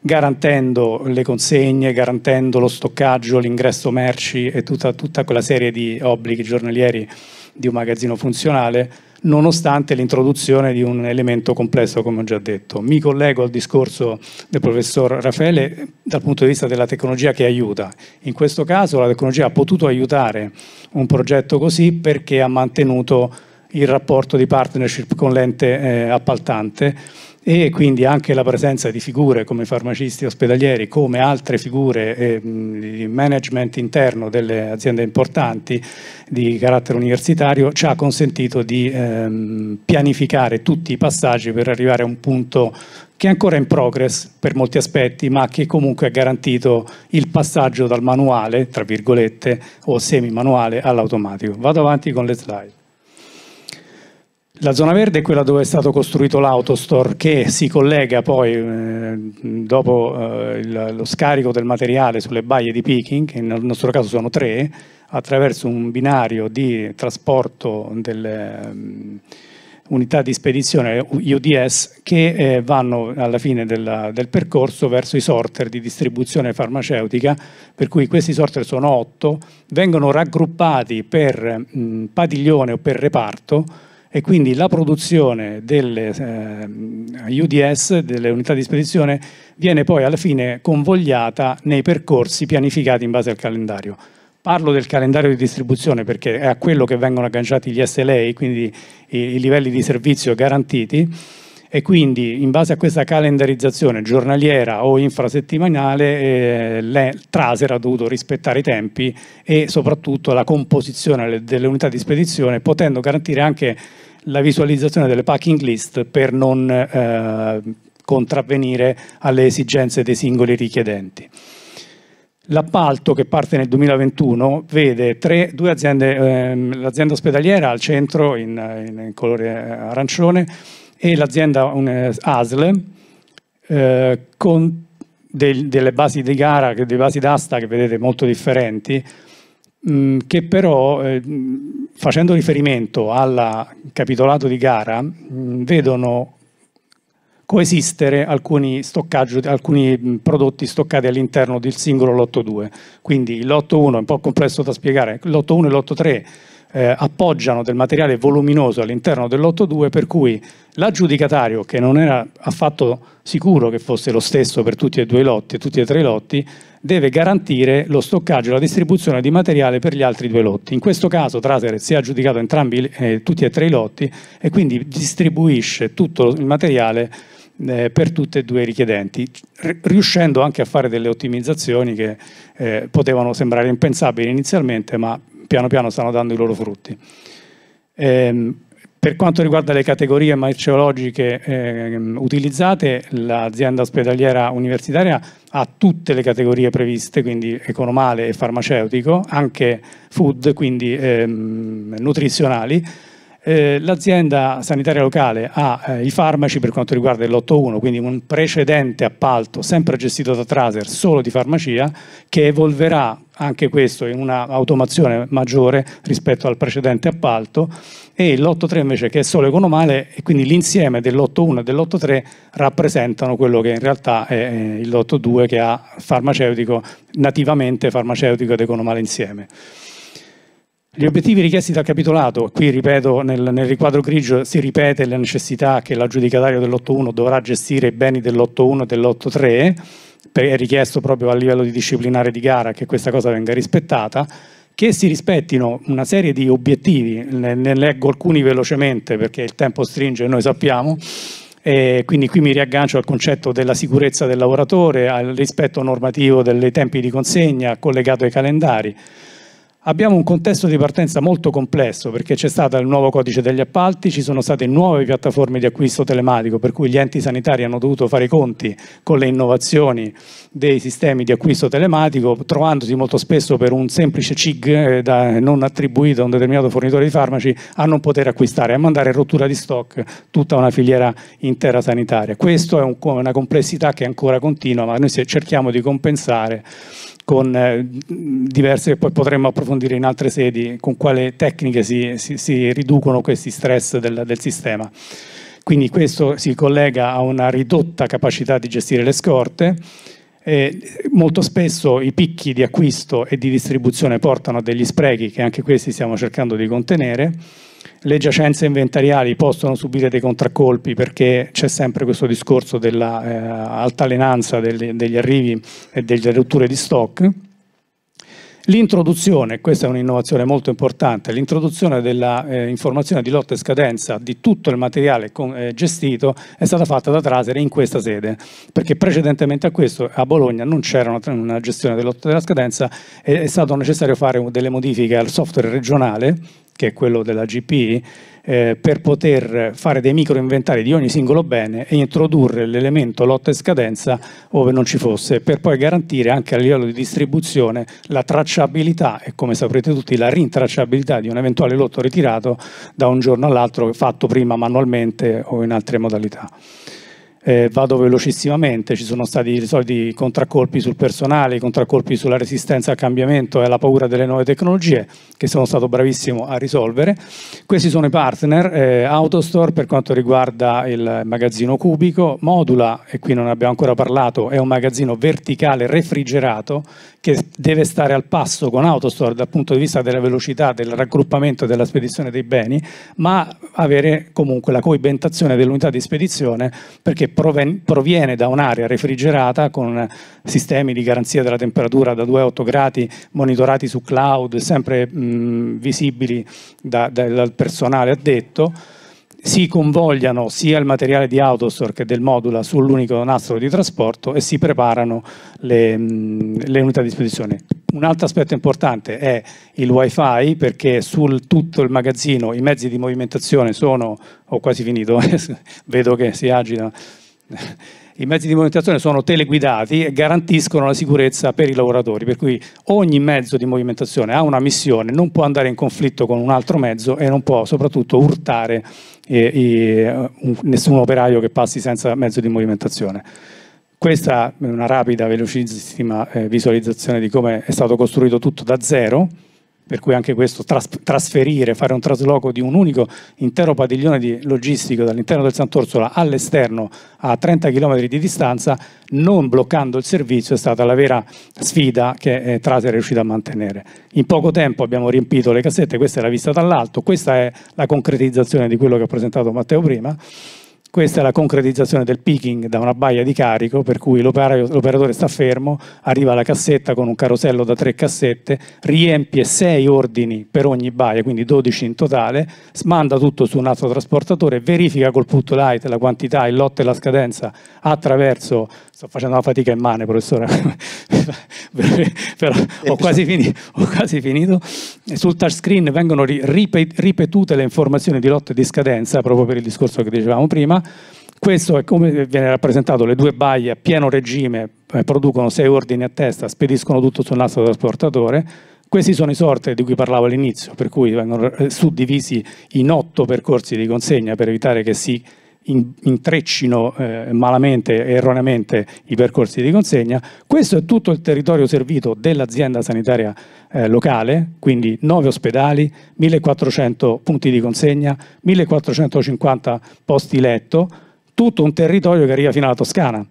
garantendo le consegne, garantendo lo stoccaggio, l'ingresso merci e tutta, tutta quella serie di obblighi giornalieri di un magazzino funzionale, nonostante l'introduzione di un elemento complesso, come ho già detto. Mi collego al discorso del professor Raffaele dal punto di vista della tecnologia che aiuta. In questo caso la tecnologia ha potuto aiutare un progetto così perché ha mantenuto il rapporto di partnership con l'ente eh, appaltante e quindi anche la presenza di figure come farmacisti ospedalieri, come altre figure eh, di management interno delle aziende importanti di carattere universitario ci ha consentito di ehm, pianificare tutti i passaggi per arrivare a un punto che è ancora in progress per molti aspetti, ma che comunque ha garantito il passaggio dal manuale, tra virgolette, o semi-manuale all'automatico. Vado avanti con le slide. La zona verde è quella dove è stato costruito l'autostore che si collega poi eh, dopo eh, il, lo scarico del materiale sulle baie di Peking, che nel nostro caso sono tre, attraverso un binario di trasporto delle um, unità di spedizione UDS che eh, vanno alla fine della, del percorso verso i sorter di distribuzione farmaceutica, per cui questi sorter sono otto, vengono raggruppati per mh, mm, padiglione o per reparto e quindi la produzione delle eh, UDS, delle unità di spedizione, viene poi alla fine convogliata nei percorsi pianificati in base al calendario. Parlo del calendario di distribuzione perché è a quello che vengono agganciati gli SLA, quindi i, i livelli di servizio garantiti, e quindi in base a questa calendarizzazione giornaliera o infrasettimanale eh, Traser ha dovuto rispettare i tempi e soprattutto la composizione delle unità di spedizione potendo garantire anche la visualizzazione delle packing list per non eh, contravvenire alle esigenze dei singoli richiedenti. L'appalto che parte nel 2021 vede tre, due aziende, ehm, l'azienda ospedaliera al centro in, in colore arancione, e l'azienda eh, ASL eh, con del, delle basi di gara, delle basi d'asta che vedete molto differenti, mh, mm, che però eh, facendo riferimento al capitolato di gara mh, mm, vedono coesistere alcuni, alcuni mm, prodotti stoccati all'interno del singolo lotto 2. Quindi il lotto 1 è un po' complesso da spiegare, il lotto 1 e il lotto 3 eh, appoggiano del materiale voluminoso all'interno dell'8.2 per cui l'aggiudicatario che non era affatto sicuro che fosse lo stesso per tutti e due i lotti, tutti e tre i lotti, deve garantire lo stoccaggio e la distribuzione di materiale per gli altri due lotti. In questo caso Traser si è aggiudicato entrambi, eh, tutti e tre i lotti e quindi distribuisce tutto il materiale eh, per tutti e due i richiedenti, riuscendo anche a fare delle ottimizzazioni che eh, potevano sembrare impensabili inizialmente, ma piano piano stanno dando i loro frutti. Ehm, per quanto riguarda le categorie merceologiche eh, utilizzate, l'azienda ospedaliera universitaria ha tutte le categorie previste, quindi economale e farmaceutico, anche food, quindi ehm, nutrizionali, eh, l'azienda sanitaria locale ha eh, i farmaci per quanto riguarda il lotto 1, quindi un precedente appalto sempre gestito da Traser solo di farmacia che evolverà anche questo in un'automazione maggiore rispetto al precedente appalto e il lotto 3 invece che è solo economale e quindi l'insieme 1 e 3 rappresentano quello che in realtà è eh, il lotto 2 che ha farmaceutico nativamente farmaceutico ed economale insieme. Gli obiettivi richiesti dal capitolato, qui ripeto nel, nel, riquadro grigio si ripete la necessità che l'aggiudicatario dell'8.1 dovrà gestire i beni dell'8.1 e dell'8.3, è richiesto proprio a livello di disciplinare di gara che questa cosa venga rispettata, che si rispettino una serie di obiettivi, ne, ne leggo alcuni velocemente perché il tempo stringe e noi sappiamo, e quindi qui mi riaggancio al concetto della sicurezza del lavoratore, al rispetto normativo dei tempi di consegna collegato ai calendari. Abbiamo un contesto di partenza molto complesso perché c'è stato il nuovo codice degli appalti, ci sono state nuove piattaforme di acquisto telematico per cui gli enti sanitari hanno dovuto fare i conti con le innovazioni dei sistemi di acquisto telematico, trovandosi molto spesso per un semplice CIG eh, da, non attribuito a un determinato fornitore di farmaci a non poter acquistare, a mandare in rottura di stock tutta una filiera intera sanitaria. Questa è un, una complessità che ancora continua, ma noi cerchiamo di compensare con eh, diverse che poi potremmo approfondire in altre sedi, con quale tecniche si, si, si riducono questi stress del, del sistema. Quindi questo si collega a una ridotta capacità di gestire le scorte, eh, molto spesso i picchi di acquisto e di distribuzione portano a degli sprechi che anche questi stiamo cercando di contenere le giacenze inventariali possono subire dei contraccolpi perché c'è sempre questo discorso dell'altalenanza eh, degli, degli arrivi e delle rotture di stock. L'introduzione, questa è un'innovazione molto importante, l'introduzione dell'informazione eh, di lotta e scadenza di tutto il materiale con, eh, gestito è stata fatta da Trasere in questa sede, perché precedentemente a questo a Bologna non c'era una, una, gestione della lotta della scadenza, è, è stato necessario fare delle modifiche al software regionale che è quello della GPI, eh, per poter fare dei micro inventari di ogni singolo bene e introdurre l'elemento lotta e scadenza ove non ci fosse, per poi garantire anche a livello di distribuzione la tracciabilità e come saprete tutti la rintracciabilità di un eventuale lotto ritirato da un giorno all'altro fatto prima manualmente o in altre modalità eh, vado velocissimamente, ci sono stati i soliti contraccolpi sul personale, i contraccolpi sulla resistenza al cambiamento e alla paura delle nuove tecnologie che sono stato bravissimo a risolvere. Questi sono i partner, eh, Autostore per quanto riguarda il magazzino cubico, Modula, e qui non abbiamo ancora parlato, è un magazzino verticale refrigerato che deve stare al passo con Autostore dal punto di vista della velocità, del raggruppamento e della spedizione dei beni, ma avere comunque la coibentazione dell'unità di spedizione perché proviene da un'area refrigerata con sistemi di garanzia della temperatura da 2 a 8 gradi monitorati su cloud, sempre mh, visibili da, da, dal personale addetto si convogliano sia il materiale di Autostore che del Modula sull'unico nastro di trasporto e si preparano le, mm, le unità a disposizione. Un altro aspetto importante è il wifi perché sul tutto il magazzino i mezzi di movimentazione sono, ho quasi finito, vedo che si agitano, i mezzi di movimentazione sono teleguidati e garantiscono la sicurezza per i lavoratori, per cui ogni mezzo di movimentazione ha una missione, non può andare in conflitto con un altro mezzo e non può soprattutto urtare eh, eh, nessun operaio che passi senza mezzo di movimentazione. Questa è una rapida, velocissima eh, visualizzazione di come è stato costruito tutto da zero, per cui anche questo tras trasferire, fare un trasloco di un unico intero padiglione di logistico dall'interno del Sant'Orsola all'esterno a 30 km di distanza, non bloccando il servizio, è stata la vera sfida che eh, Trate è riuscito a mantenere. In poco tempo abbiamo riempito le cassette, questa è la vista dall'alto, questa è la concretizzazione di quello che ha presentato Matteo prima. Questa è la concretizzazione del picking da una baia di carico, per cui l'operatore sta fermo, arriva alla cassetta con un carosello da tre cassette, riempie sei ordini per ogni baia, quindi 12 in totale, smanda tutto su un altro trasportatore, verifica col put light la quantità, il lotto e la scadenza attraverso Sto facendo una fatica immane, professore, però ho quasi, finito, ho quasi finito. Sul touchscreen vengono ripetute le informazioni di lotto e di scadenza, proprio per il discorso che dicevamo prima. Questo è come viene rappresentato, le due baie a pieno regime eh, producono sei ordini a testa, spediscono tutto sul nastro trasportatore. Questi sono i sorte di cui parlavo all'inizio, per cui vengono eh, suddivisi in otto percorsi di consegna per evitare che si in, intreccino eh, malamente e erroneamente i percorsi di consegna. Questo è tutto il territorio servito dell'azienda sanitaria eh, locale, quindi 9 ospedali, 1400 punti di consegna, 1450 posti letto, tutto un territorio che arriva fino alla Toscana.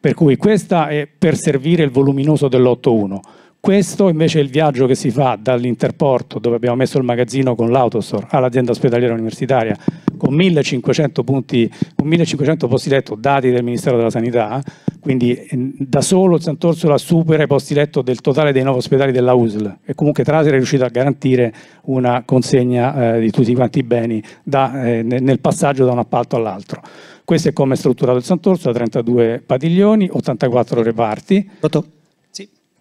Per cui questa è per servire il voluminoso dell'8-1. Questo invece è il viaggio che si fa dall'interporto dove abbiamo messo il magazzino con l'autostore all'azienda ospedaliera universitaria con 1500, punti, con 1500 posti letto dati del Ministero della Sanità, quindi ehm, da solo il Sant'Orsola supera i posti letto del totale dei nuovi ospedali della USL e comunque Trasera è riuscito a garantire una consegna eh, di tutti quanti i beni da, eh, nel passaggio da un appalto all'altro. Questo è come è strutturato il Sant'Orsola, 32 padiglioni, 84 reparti. Pronto.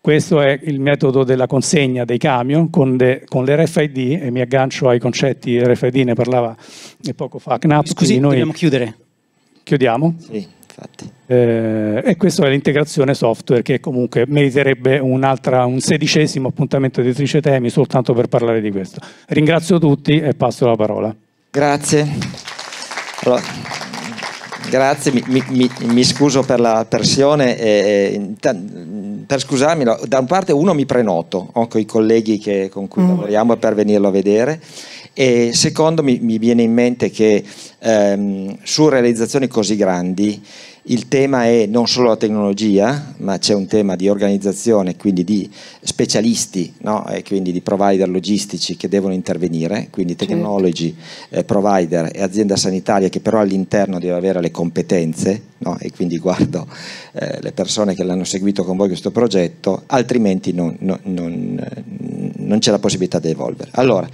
Questo è il metodo della consegna dei camion con, de, con l'RFID e mi aggancio ai concetti RFID, ne parlava poco fa Knapp. Scusi, noi dobbiamo chiudere. Chiudiamo? Sì, infatti. Eh, e questa è l'integrazione software che comunque meriterebbe un sedicesimo appuntamento di Trice Temi soltanto per parlare di questo. Ringrazio tutti e passo la parola. Grazie. Allora. Grazie, mi, mi, mi, scuso per la pressione. E, per scusarmi, da un parte uno mi prenoto ho con i colleghi che, con cui mm. lavoriamo per venirlo a vedere e secondo mi, mi viene in mente che ehm, su realizzazioni così grandi il tema è non solo la tecnologia, ma c'è un tema di organizzazione, quindi di specialisti no? e quindi di provider logistici che devono intervenire, quindi certo. technology, eh, provider e azienda sanitaria che però all'interno deve avere le competenze no? e quindi guardo eh, le persone che l'hanno seguito con voi questo progetto, altrimenti non, non, non, eh, non c'è la possibilità di evolvere. Allora,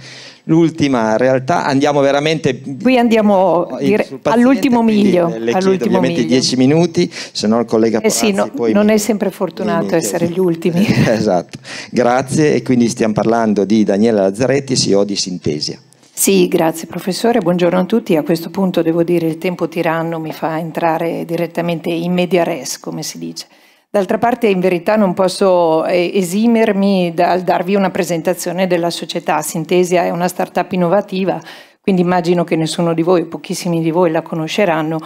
l'ultima realtà, andiamo veramente... Qui andiamo dire, all'ultimo miglio. Le chiedo all'ultimo ovviamente miglio. dieci minuti, se no il collega Parazzi, eh sì, no, Non mi, è sempre fortunato essere gli ultimi. esatto, grazie e quindi stiamo parlando di Daniela Lazzaretti, CEO di Sintesia. Sì, grazie professore, buongiorno a tutti. A questo punto devo dire che il tempo tiranno mi fa entrare direttamente in media res, come si dice. D'altra parte in verità non posso eh, esimermi dal darvi una presentazione della società. Sintesia è una startup innovativa, quindi immagino che nessuno di voi, pochissimi di voi la conosceranno.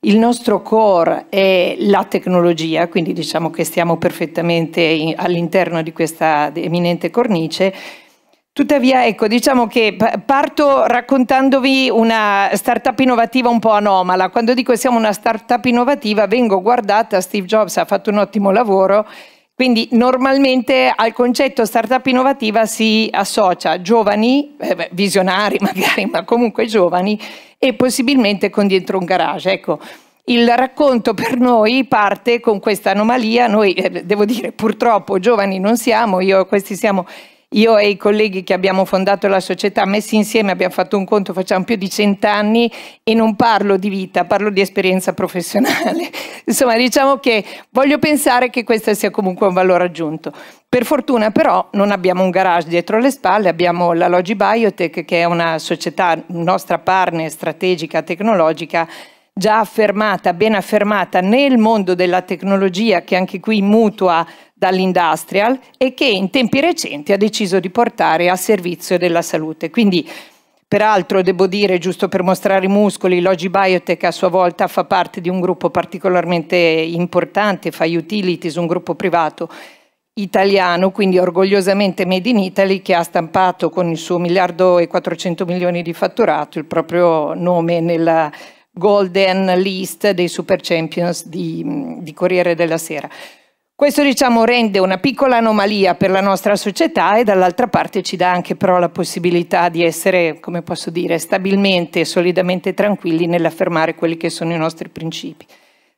Il nostro core è la tecnologia, quindi diciamo che stiamo perfettamente all'interno di questa eminente cornice Tuttavia, ecco, diciamo che parto raccontandovi una startup innovativa un po' anomala. Quando dico siamo una startup innovativa, vengo guardata, Steve Jobs ha fatto un ottimo lavoro, quindi normalmente al concetto startup innovativa si associa giovani, eh, visionari magari, ma comunque giovani, e possibilmente con dietro un garage. Ecco, il racconto per noi parte con questa anomalia, noi eh, devo dire purtroppo giovani non siamo, io e questi siamo io e i colleghi che abbiamo fondato la società messi insieme abbiamo fatto un conto, facciamo più di cent'anni e non parlo di vita, parlo di esperienza professionale. Insomma, diciamo che voglio pensare che questo sia comunque un valore aggiunto. Per fortuna però non abbiamo un garage dietro le spalle, abbiamo la Logi Biotech che è una società nostra partner strategica tecnologica già affermata, ben affermata nel mondo della tecnologia che anche qui mutua dall'industrial e che in tempi recenti ha deciso di portare a servizio della salute. Quindi Peraltro devo dire, giusto per mostrare i muscoli, Logi Biotech a sua volta fa parte di un gruppo particolarmente importante, fa Utilities, un gruppo privato italiano, quindi orgogliosamente Made in Italy, che ha stampato con il suo miliardo e 400 milioni di fatturato il proprio nome nella golden list dei Super Champions di, di Corriere della Sera. Questo diciamo, rende una piccola anomalia per la nostra società e dall'altra parte ci dà anche però la possibilità di essere, come posso dire, stabilmente e solidamente tranquilli nell'affermare quelli che sono i nostri principi.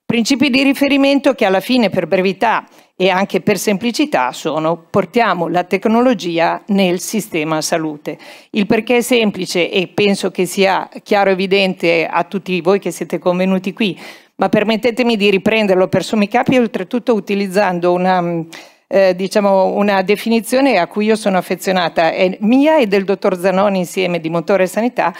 Principi di riferimento che alla fine per brevità e anche per semplicità sono portiamo la tecnologia nel sistema salute. Il perché è semplice e penso che sia chiaro e evidente a tutti voi che siete convenuti qui, ma permettetemi di riprenderlo per sommi capi, oltretutto utilizzando una, mm, eh, diciamo una definizione a cui io sono affezionata, è mia e del dottor Zanoni insieme di Motore Sanità,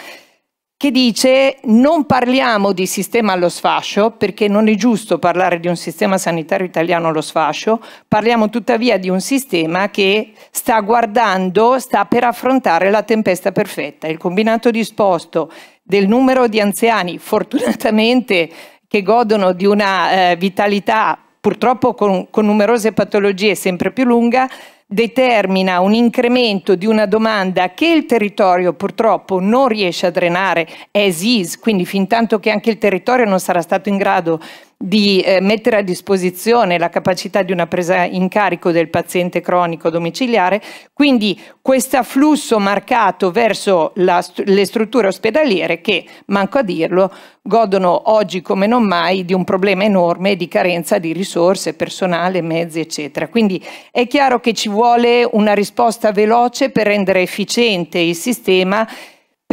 che dice non parliamo di sistema allo sfascio perché non è giusto parlare di un sistema sanitario italiano allo sfascio, parliamo tuttavia di un sistema che sta guardando, sta per affrontare la tempesta perfetta, il combinato disposto del numero di anziani fortunatamente che godono di una eh, vitalità purtroppo con, con numerose patologie sempre più lunga, determina un incremento di una domanda che il territorio purtroppo non riesce a drenare as is, quindi fin tanto che anche il territorio non sarà stato in grado di eh, mettere a disposizione la capacità di una presa in carico del paziente cronico domiciliare, quindi questo afflusso marcato verso la, le strutture ospedaliere che, manco a dirlo, godono oggi come non mai di un problema enorme di carenza di risorse, personale, mezzi, eccetera. Quindi è chiaro che ci vuole una risposta veloce per rendere efficiente il sistema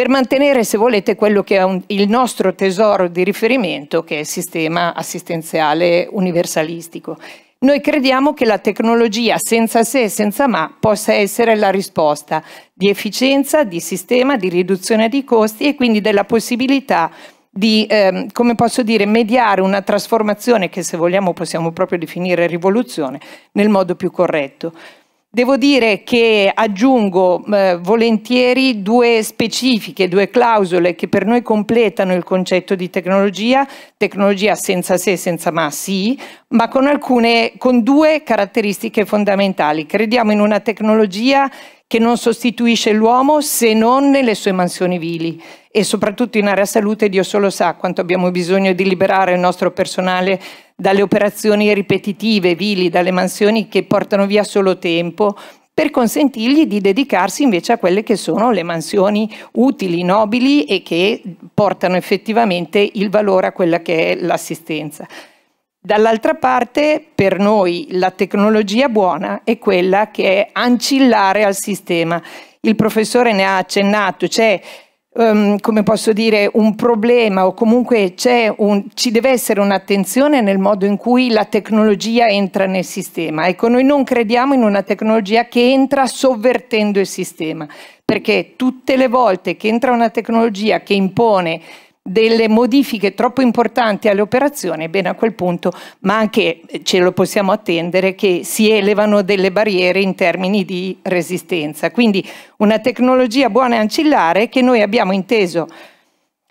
per mantenere, se volete, quello che è un, il nostro tesoro di riferimento, che è il sistema assistenziale universalistico. Noi crediamo che la tecnologia senza se e senza ma possa essere la risposta di efficienza, di sistema, di riduzione dei costi e quindi della possibilità di, ehm, come posso dire, mediare una trasformazione che se vogliamo possiamo proprio definire rivoluzione nel modo più corretto. Devo dire che aggiungo eh, volentieri due specifiche, due clausole che per noi completano il concetto di tecnologia, tecnologia senza se, senza ma sì, ma con, alcune, con due caratteristiche fondamentali. Crediamo in una tecnologia che non sostituisce l'uomo se non nelle sue mansioni vili e soprattutto in area salute Dio solo sa quanto abbiamo bisogno di liberare il nostro personale dalle operazioni ripetitive, vili, dalle mansioni che portano via solo tempo per consentirgli di dedicarsi invece a quelle che sono le mansioni utili, nobili e che portano effettivamente il valore a quella che è l'assistenza. Dall'altra parte, per noi la tecnologia buona è quella che è ancillare al sistema. Il professore ne ha accennato, c'è um, come posso dire, un problema o comunque un, ci deve essere un'attenzione nel modo in cui la tecnologia entra nel sistema. Ecco, noi non crediamo in una tecnologia che entra sovvertendo il sistema, perché tutte le volte che entra una tecnologia che impone delle modifiche troppo importanti alle operazioni, bene a quel punto, ma anche eh, ce lo possiamo attendere, che si elevano delle barriere in termini di resistenza. Quindi una tecnologia buona e ancillare che noi abbiamo inteso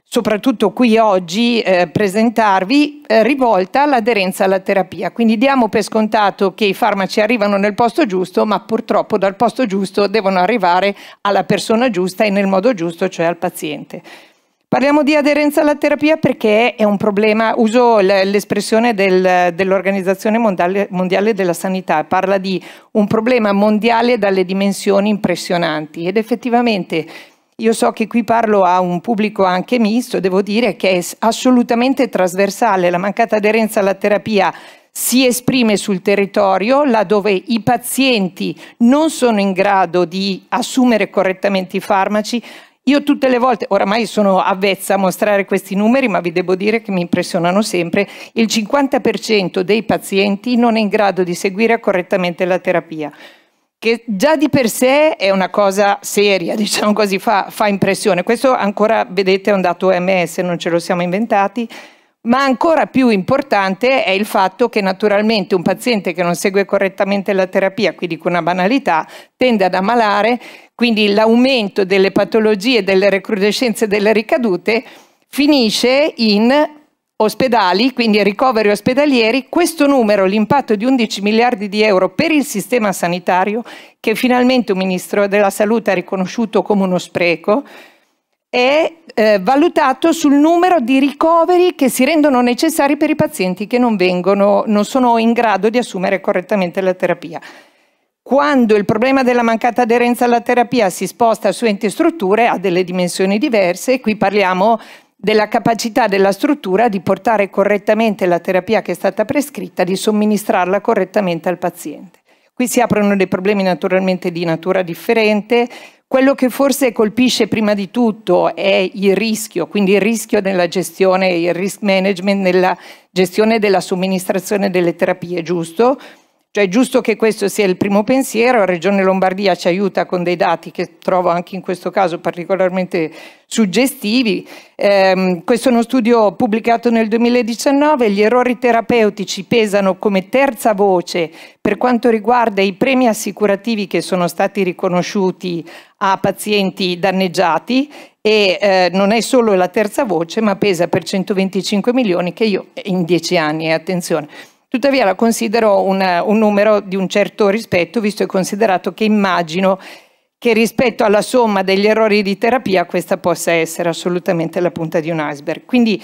soprattutto qui oggi eh, presentarvi, eh, rivolta all'aderenza alla terapia. Quindi diamo per scontato che i farmaci arrivano nel posto giusto, ma purtroppo dal posto giusto devono arrivare alla persona giusta e nel modo giusto, cioè al paziente. Parliamo di aderenza alla terapia perché è un problema, uso l'espressione del, dell'Organizzazione mondiale, mondiale, della Sanità, parla di un problema mondiale dalle dimensioni impressionanti ed effettivamente io so che qui parlo a un pubblico anche misto, devo dire che è assolutamente trasversale, la mancata aderenza alla terapia si esprime sul territorio laddove i pazienti non sono in grado di assumere correttamente i farmaci, io tutte le volte, oramai sono avvezza a mostrare questi numeri, ma vi devo dire che mi impressionano sempre, il 50% dei pazienti non è in grado di seguire correttamente la terapia che già di per sé è una cosa seria, diciamo così, fa, fa impressione. Questo ancora, vedete, è un dato OMS, non ce lo siamo inventati. Ma ancora più importante è il fatto che naturalmente un paziente che non segue correttamente la terapia, qui dico una banalità, tende ad ammalare, quindi l'aumento delle patologie, delle recrudescenze, delle ricadute finisce in ospedali, quindi ricoveri ospedalieri, questo numero, l'impatto di 11 miliardi di euro per il sistema sanitario, che finalmente un ministro della salute ha riconosciuto come uno spreco, è eh, valutato sul numero di ricoveri che si rendono necessari per i pazienti che non, vengono, non sono in grado di assumere correttamente la terapia. Quando il problema della mancata aderenza alla terapia si sposta su enti e strutture ha delle dimensioni diverse e qui parliamo della capacità della struttura di portare correttamente la terapia che è stata prescritta, di somministrarla correttamente al paziente. Qui si aprono dei problemi naturalmente di natura differente, quello che forse colpisce prima di tutto è il rischio, quindi il rischio nella gestione, il risk management nella gestione della somministrazione delle terapie, giusto? Cioè è giusto che questo sia il primo pensiero, la Regione Lombardia ci aiuta con dei dati che trovo anche in questo caso particolarmente suggestivi. Eh, questo è uno studio pubblicato nel 2019, gli errori terapeutici pesano come terza voce per quanto riguarda i premi assicurativi che sono stati riconosciuti a pazienti danneggiati e eh, non è solo la terza voce ma pesa per 125 milioni che io in dieci anni, eh, attenzione tuttavia la considero una, un numero di un certo rispetto, visto e considerato che immagino che rispetto alla somma degli errori di terapia questa possa essere assolutamente la punta di un iceberg. Quindi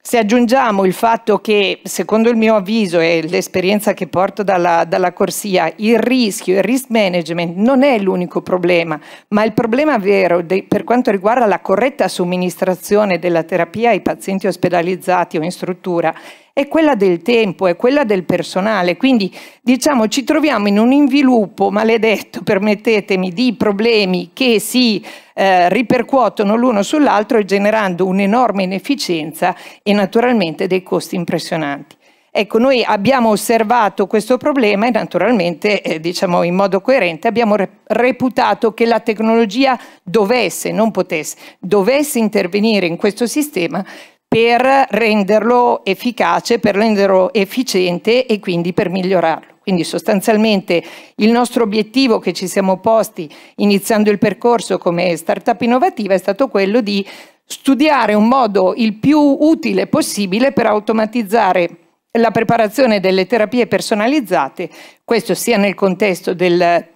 se aggiungiamo il fatto che, secondo il mio avviso e l'esperienza che porto dalla, dalla corsia, il rischio, il risk management non è l'unico problema, ma il problema vero de, per quanto riguarda la corretta somministrazione della terapia ai pazienti ospedalizzati o in struttura è quella del tempo, è quella del personale. Quindi diciamo ci troviamo in un inviluppo maledetto, permettetemi, di problemi che si eh, ripercuotono l'uno sull'altro generando un'enorme inefficienza e naturalmente dei costi impressionanti. Ecco, noi abbiamo osservato questo problema e naturalmente, eh, diciamo in modo coerente, abbiamo reputato che la tecnologia dovesse, non potesse, dovesse intervenire in questo sistema per renderlo efficace, per renderlo efficiente e quindi per migliorarlo. Quindi sostanzialmente il nostro obiettivo che ci siamo posti iniziando il percorso come startup innovativa è stato quello di studiare un modo il più utile possibile per automatizzare la preparazione delle terapie personalizzate, questo sia nel contesto del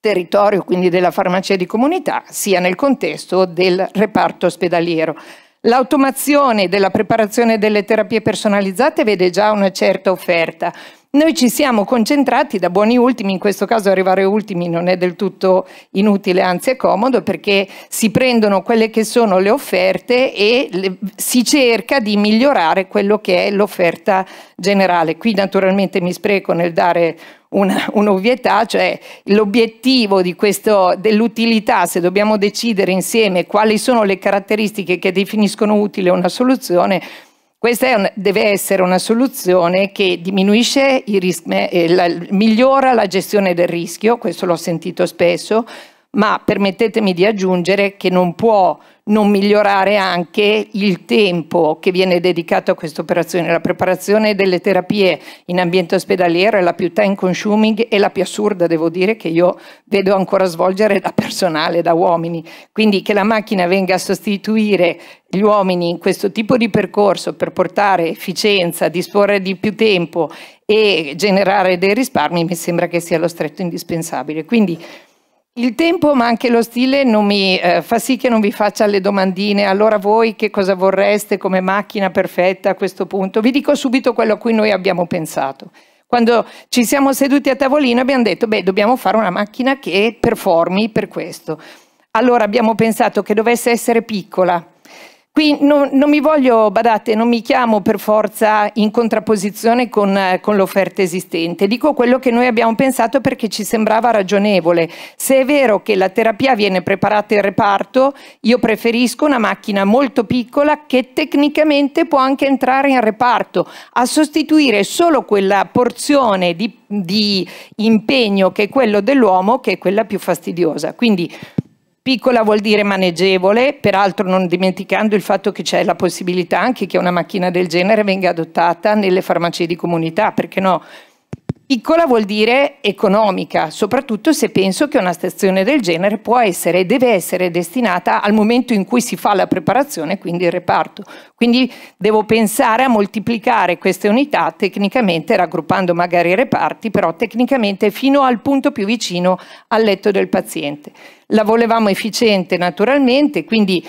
territorio, quindi della farmacia di comunità, sia nel contesto del reparto ospedaliero. L'automazione della preparazione delle terapie personalizzate vede già una certa offerta. Noi ci siamo concentrati da buoni ultimi, in questo caso arrivare ultimi non è del tutto inutile, anzi è comodo perché si prendono quelle che sono le offerte e le, si cerca di migliorare quello che è l'offerta generale. Qui naturalmente mi spreco nel dare un'ovvietà, cioè l'obiettivo dell'utilità, se dobbiamo decidere insieme quali sono le caratteristiche che definiscono utile una soluzione, questa un, deve essere una soluzione che diminuisce il rischio, eh, migliora la gestione del rischio, questo l'ho sentito spesso, ma permettetemi di aggiungere che non può non migliorare anche il tempo che viene dedicato a questa operazione. La preparazione delle terapie in ambiente ospedaliero è la più time consuming e la più assurda, devo dire, che io vedo ancora svolgere da personale, da uomini. Quindi che la macchina venga a sostituire gli uomini in questo tipo di percorso per portare efficienza, disporre di più tempo e generare dei risparmi mi sembra che sia lo stretto indispensabile. Quindi, il tempo, ma anche lo stile, mi, eh, fa sì che non vi faccia le domandine. Allora voi che cosa vorreste come macchina perfetta a questo punto? Vi dico subito quello a cui noi abbiamo pensato. Quando ci siamo seduti a tavolino abbiamo detto, beh, dobbiamo fare una macchina che performi per questo. Allora abbiamo pensato che dovesse essere piccola, Qui non, non, mi voglio, badate, non mi chiamo per forza in contrapposizione con, con l'offerta esistente, dico quello che noi abbiamo pensato perché ci sembrava ragionevole. Se è vero che la terapia viene preparata in reparto, io preferisco una macchina molto piccola che tecnicamente può anche entrare in reparto, a sostituire solo quella porzione di, di impegno che è quello dell'uomo, che è quella più fastidiosa. Quindi Piccola vuol dire maneggevole, peraltro non dimenticando il fatto che c'è la possibilità anche che una macchina del genere venga adottata nelle farmacie di comunità, perché no? Piccola vuol dire economica, soprattutto se penso che una stazione del genere può essere e deve essere destinata al momento in cui si fa la preparazione, quindi il reparto. Quindi devo pensare a moltiplicare queste unità tecnicamente, raggruppando magari i reparti, però tecnicamente fino al punto più vicino al letto del paziente. La volevamo efficiente naturalmente, quindi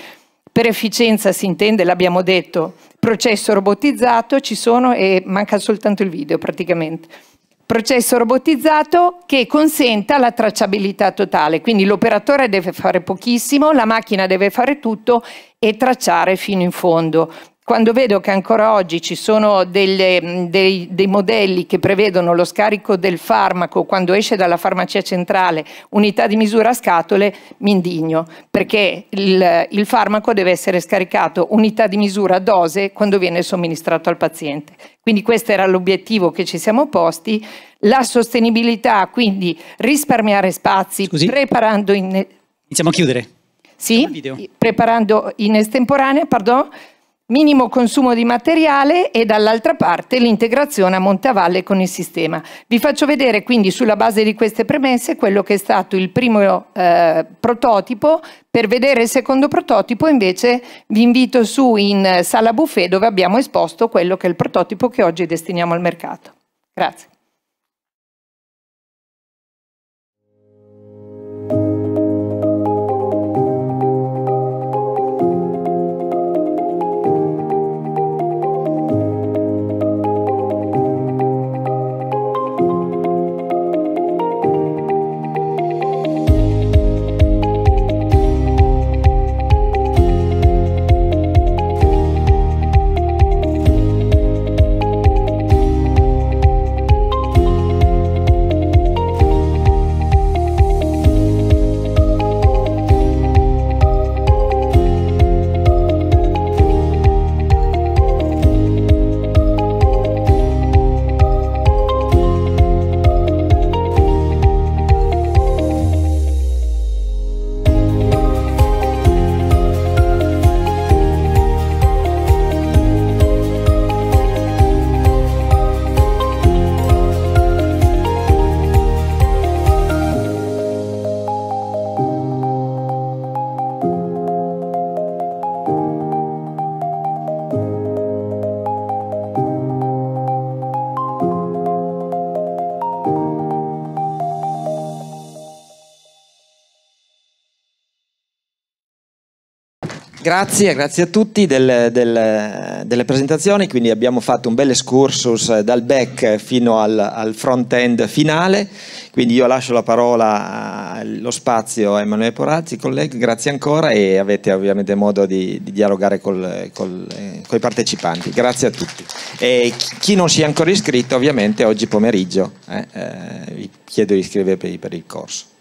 per efficienza si intende, l'abbiamo detto, processo robotizzato, ci sono e manca soltanto il video praticamente processo robotizzato che consenta la tracciabilità totale, quindi l'operatore deve fare pochissimo, la macchina deve fare tutto e tracciare fino in fondo quando vedo che ancora oggi ci sono delle, dei, dei, modelli che prevedono lo scarico del farmaco quando esce dalla farmacia centrale, unità di misura a scatole, mi indigno, perché il, il farmaco deve essere scaricato unità di misura a dose quando viene somministrato al paziente. Quindi questo era l'obiettivo che ci siamo posti. La sostenibilità, quindi risparmiare spazi, Scusi? preparando in... Iniziamo a chiudere. Sì, preparando in estemporanea, pardon, minimo consumo di materiale e dall'altra parte l'integrazione a Montevalle con il sistema. Vi faccio vedere quindi sulla base di queste premesse quello che è stato il primo eh, prototipo, per vedere il secondo prototipo invece vi invito su in eh, sala buffet dove abbiamo esposto quello che è il prototipo che oggi destiniamo al mercato. Grazie. Grazie, grazie a tutti del, del, delle presentazioni, quindi abbiamo fatto un bel escursus eh, dal back fino al, al front end finale, quindi io lascio la parola, allo eh, spazio a Emanuele Porazzi, colleghi, grazie ancora e avete ovviamente modo di, di dialogare con eh, i partecipanti, grazie a tutti. E chi non si è ancora iscritto ovviamente oggi pomeriggio eh, eh, vi chiedo di iscrivervi per, per il corso.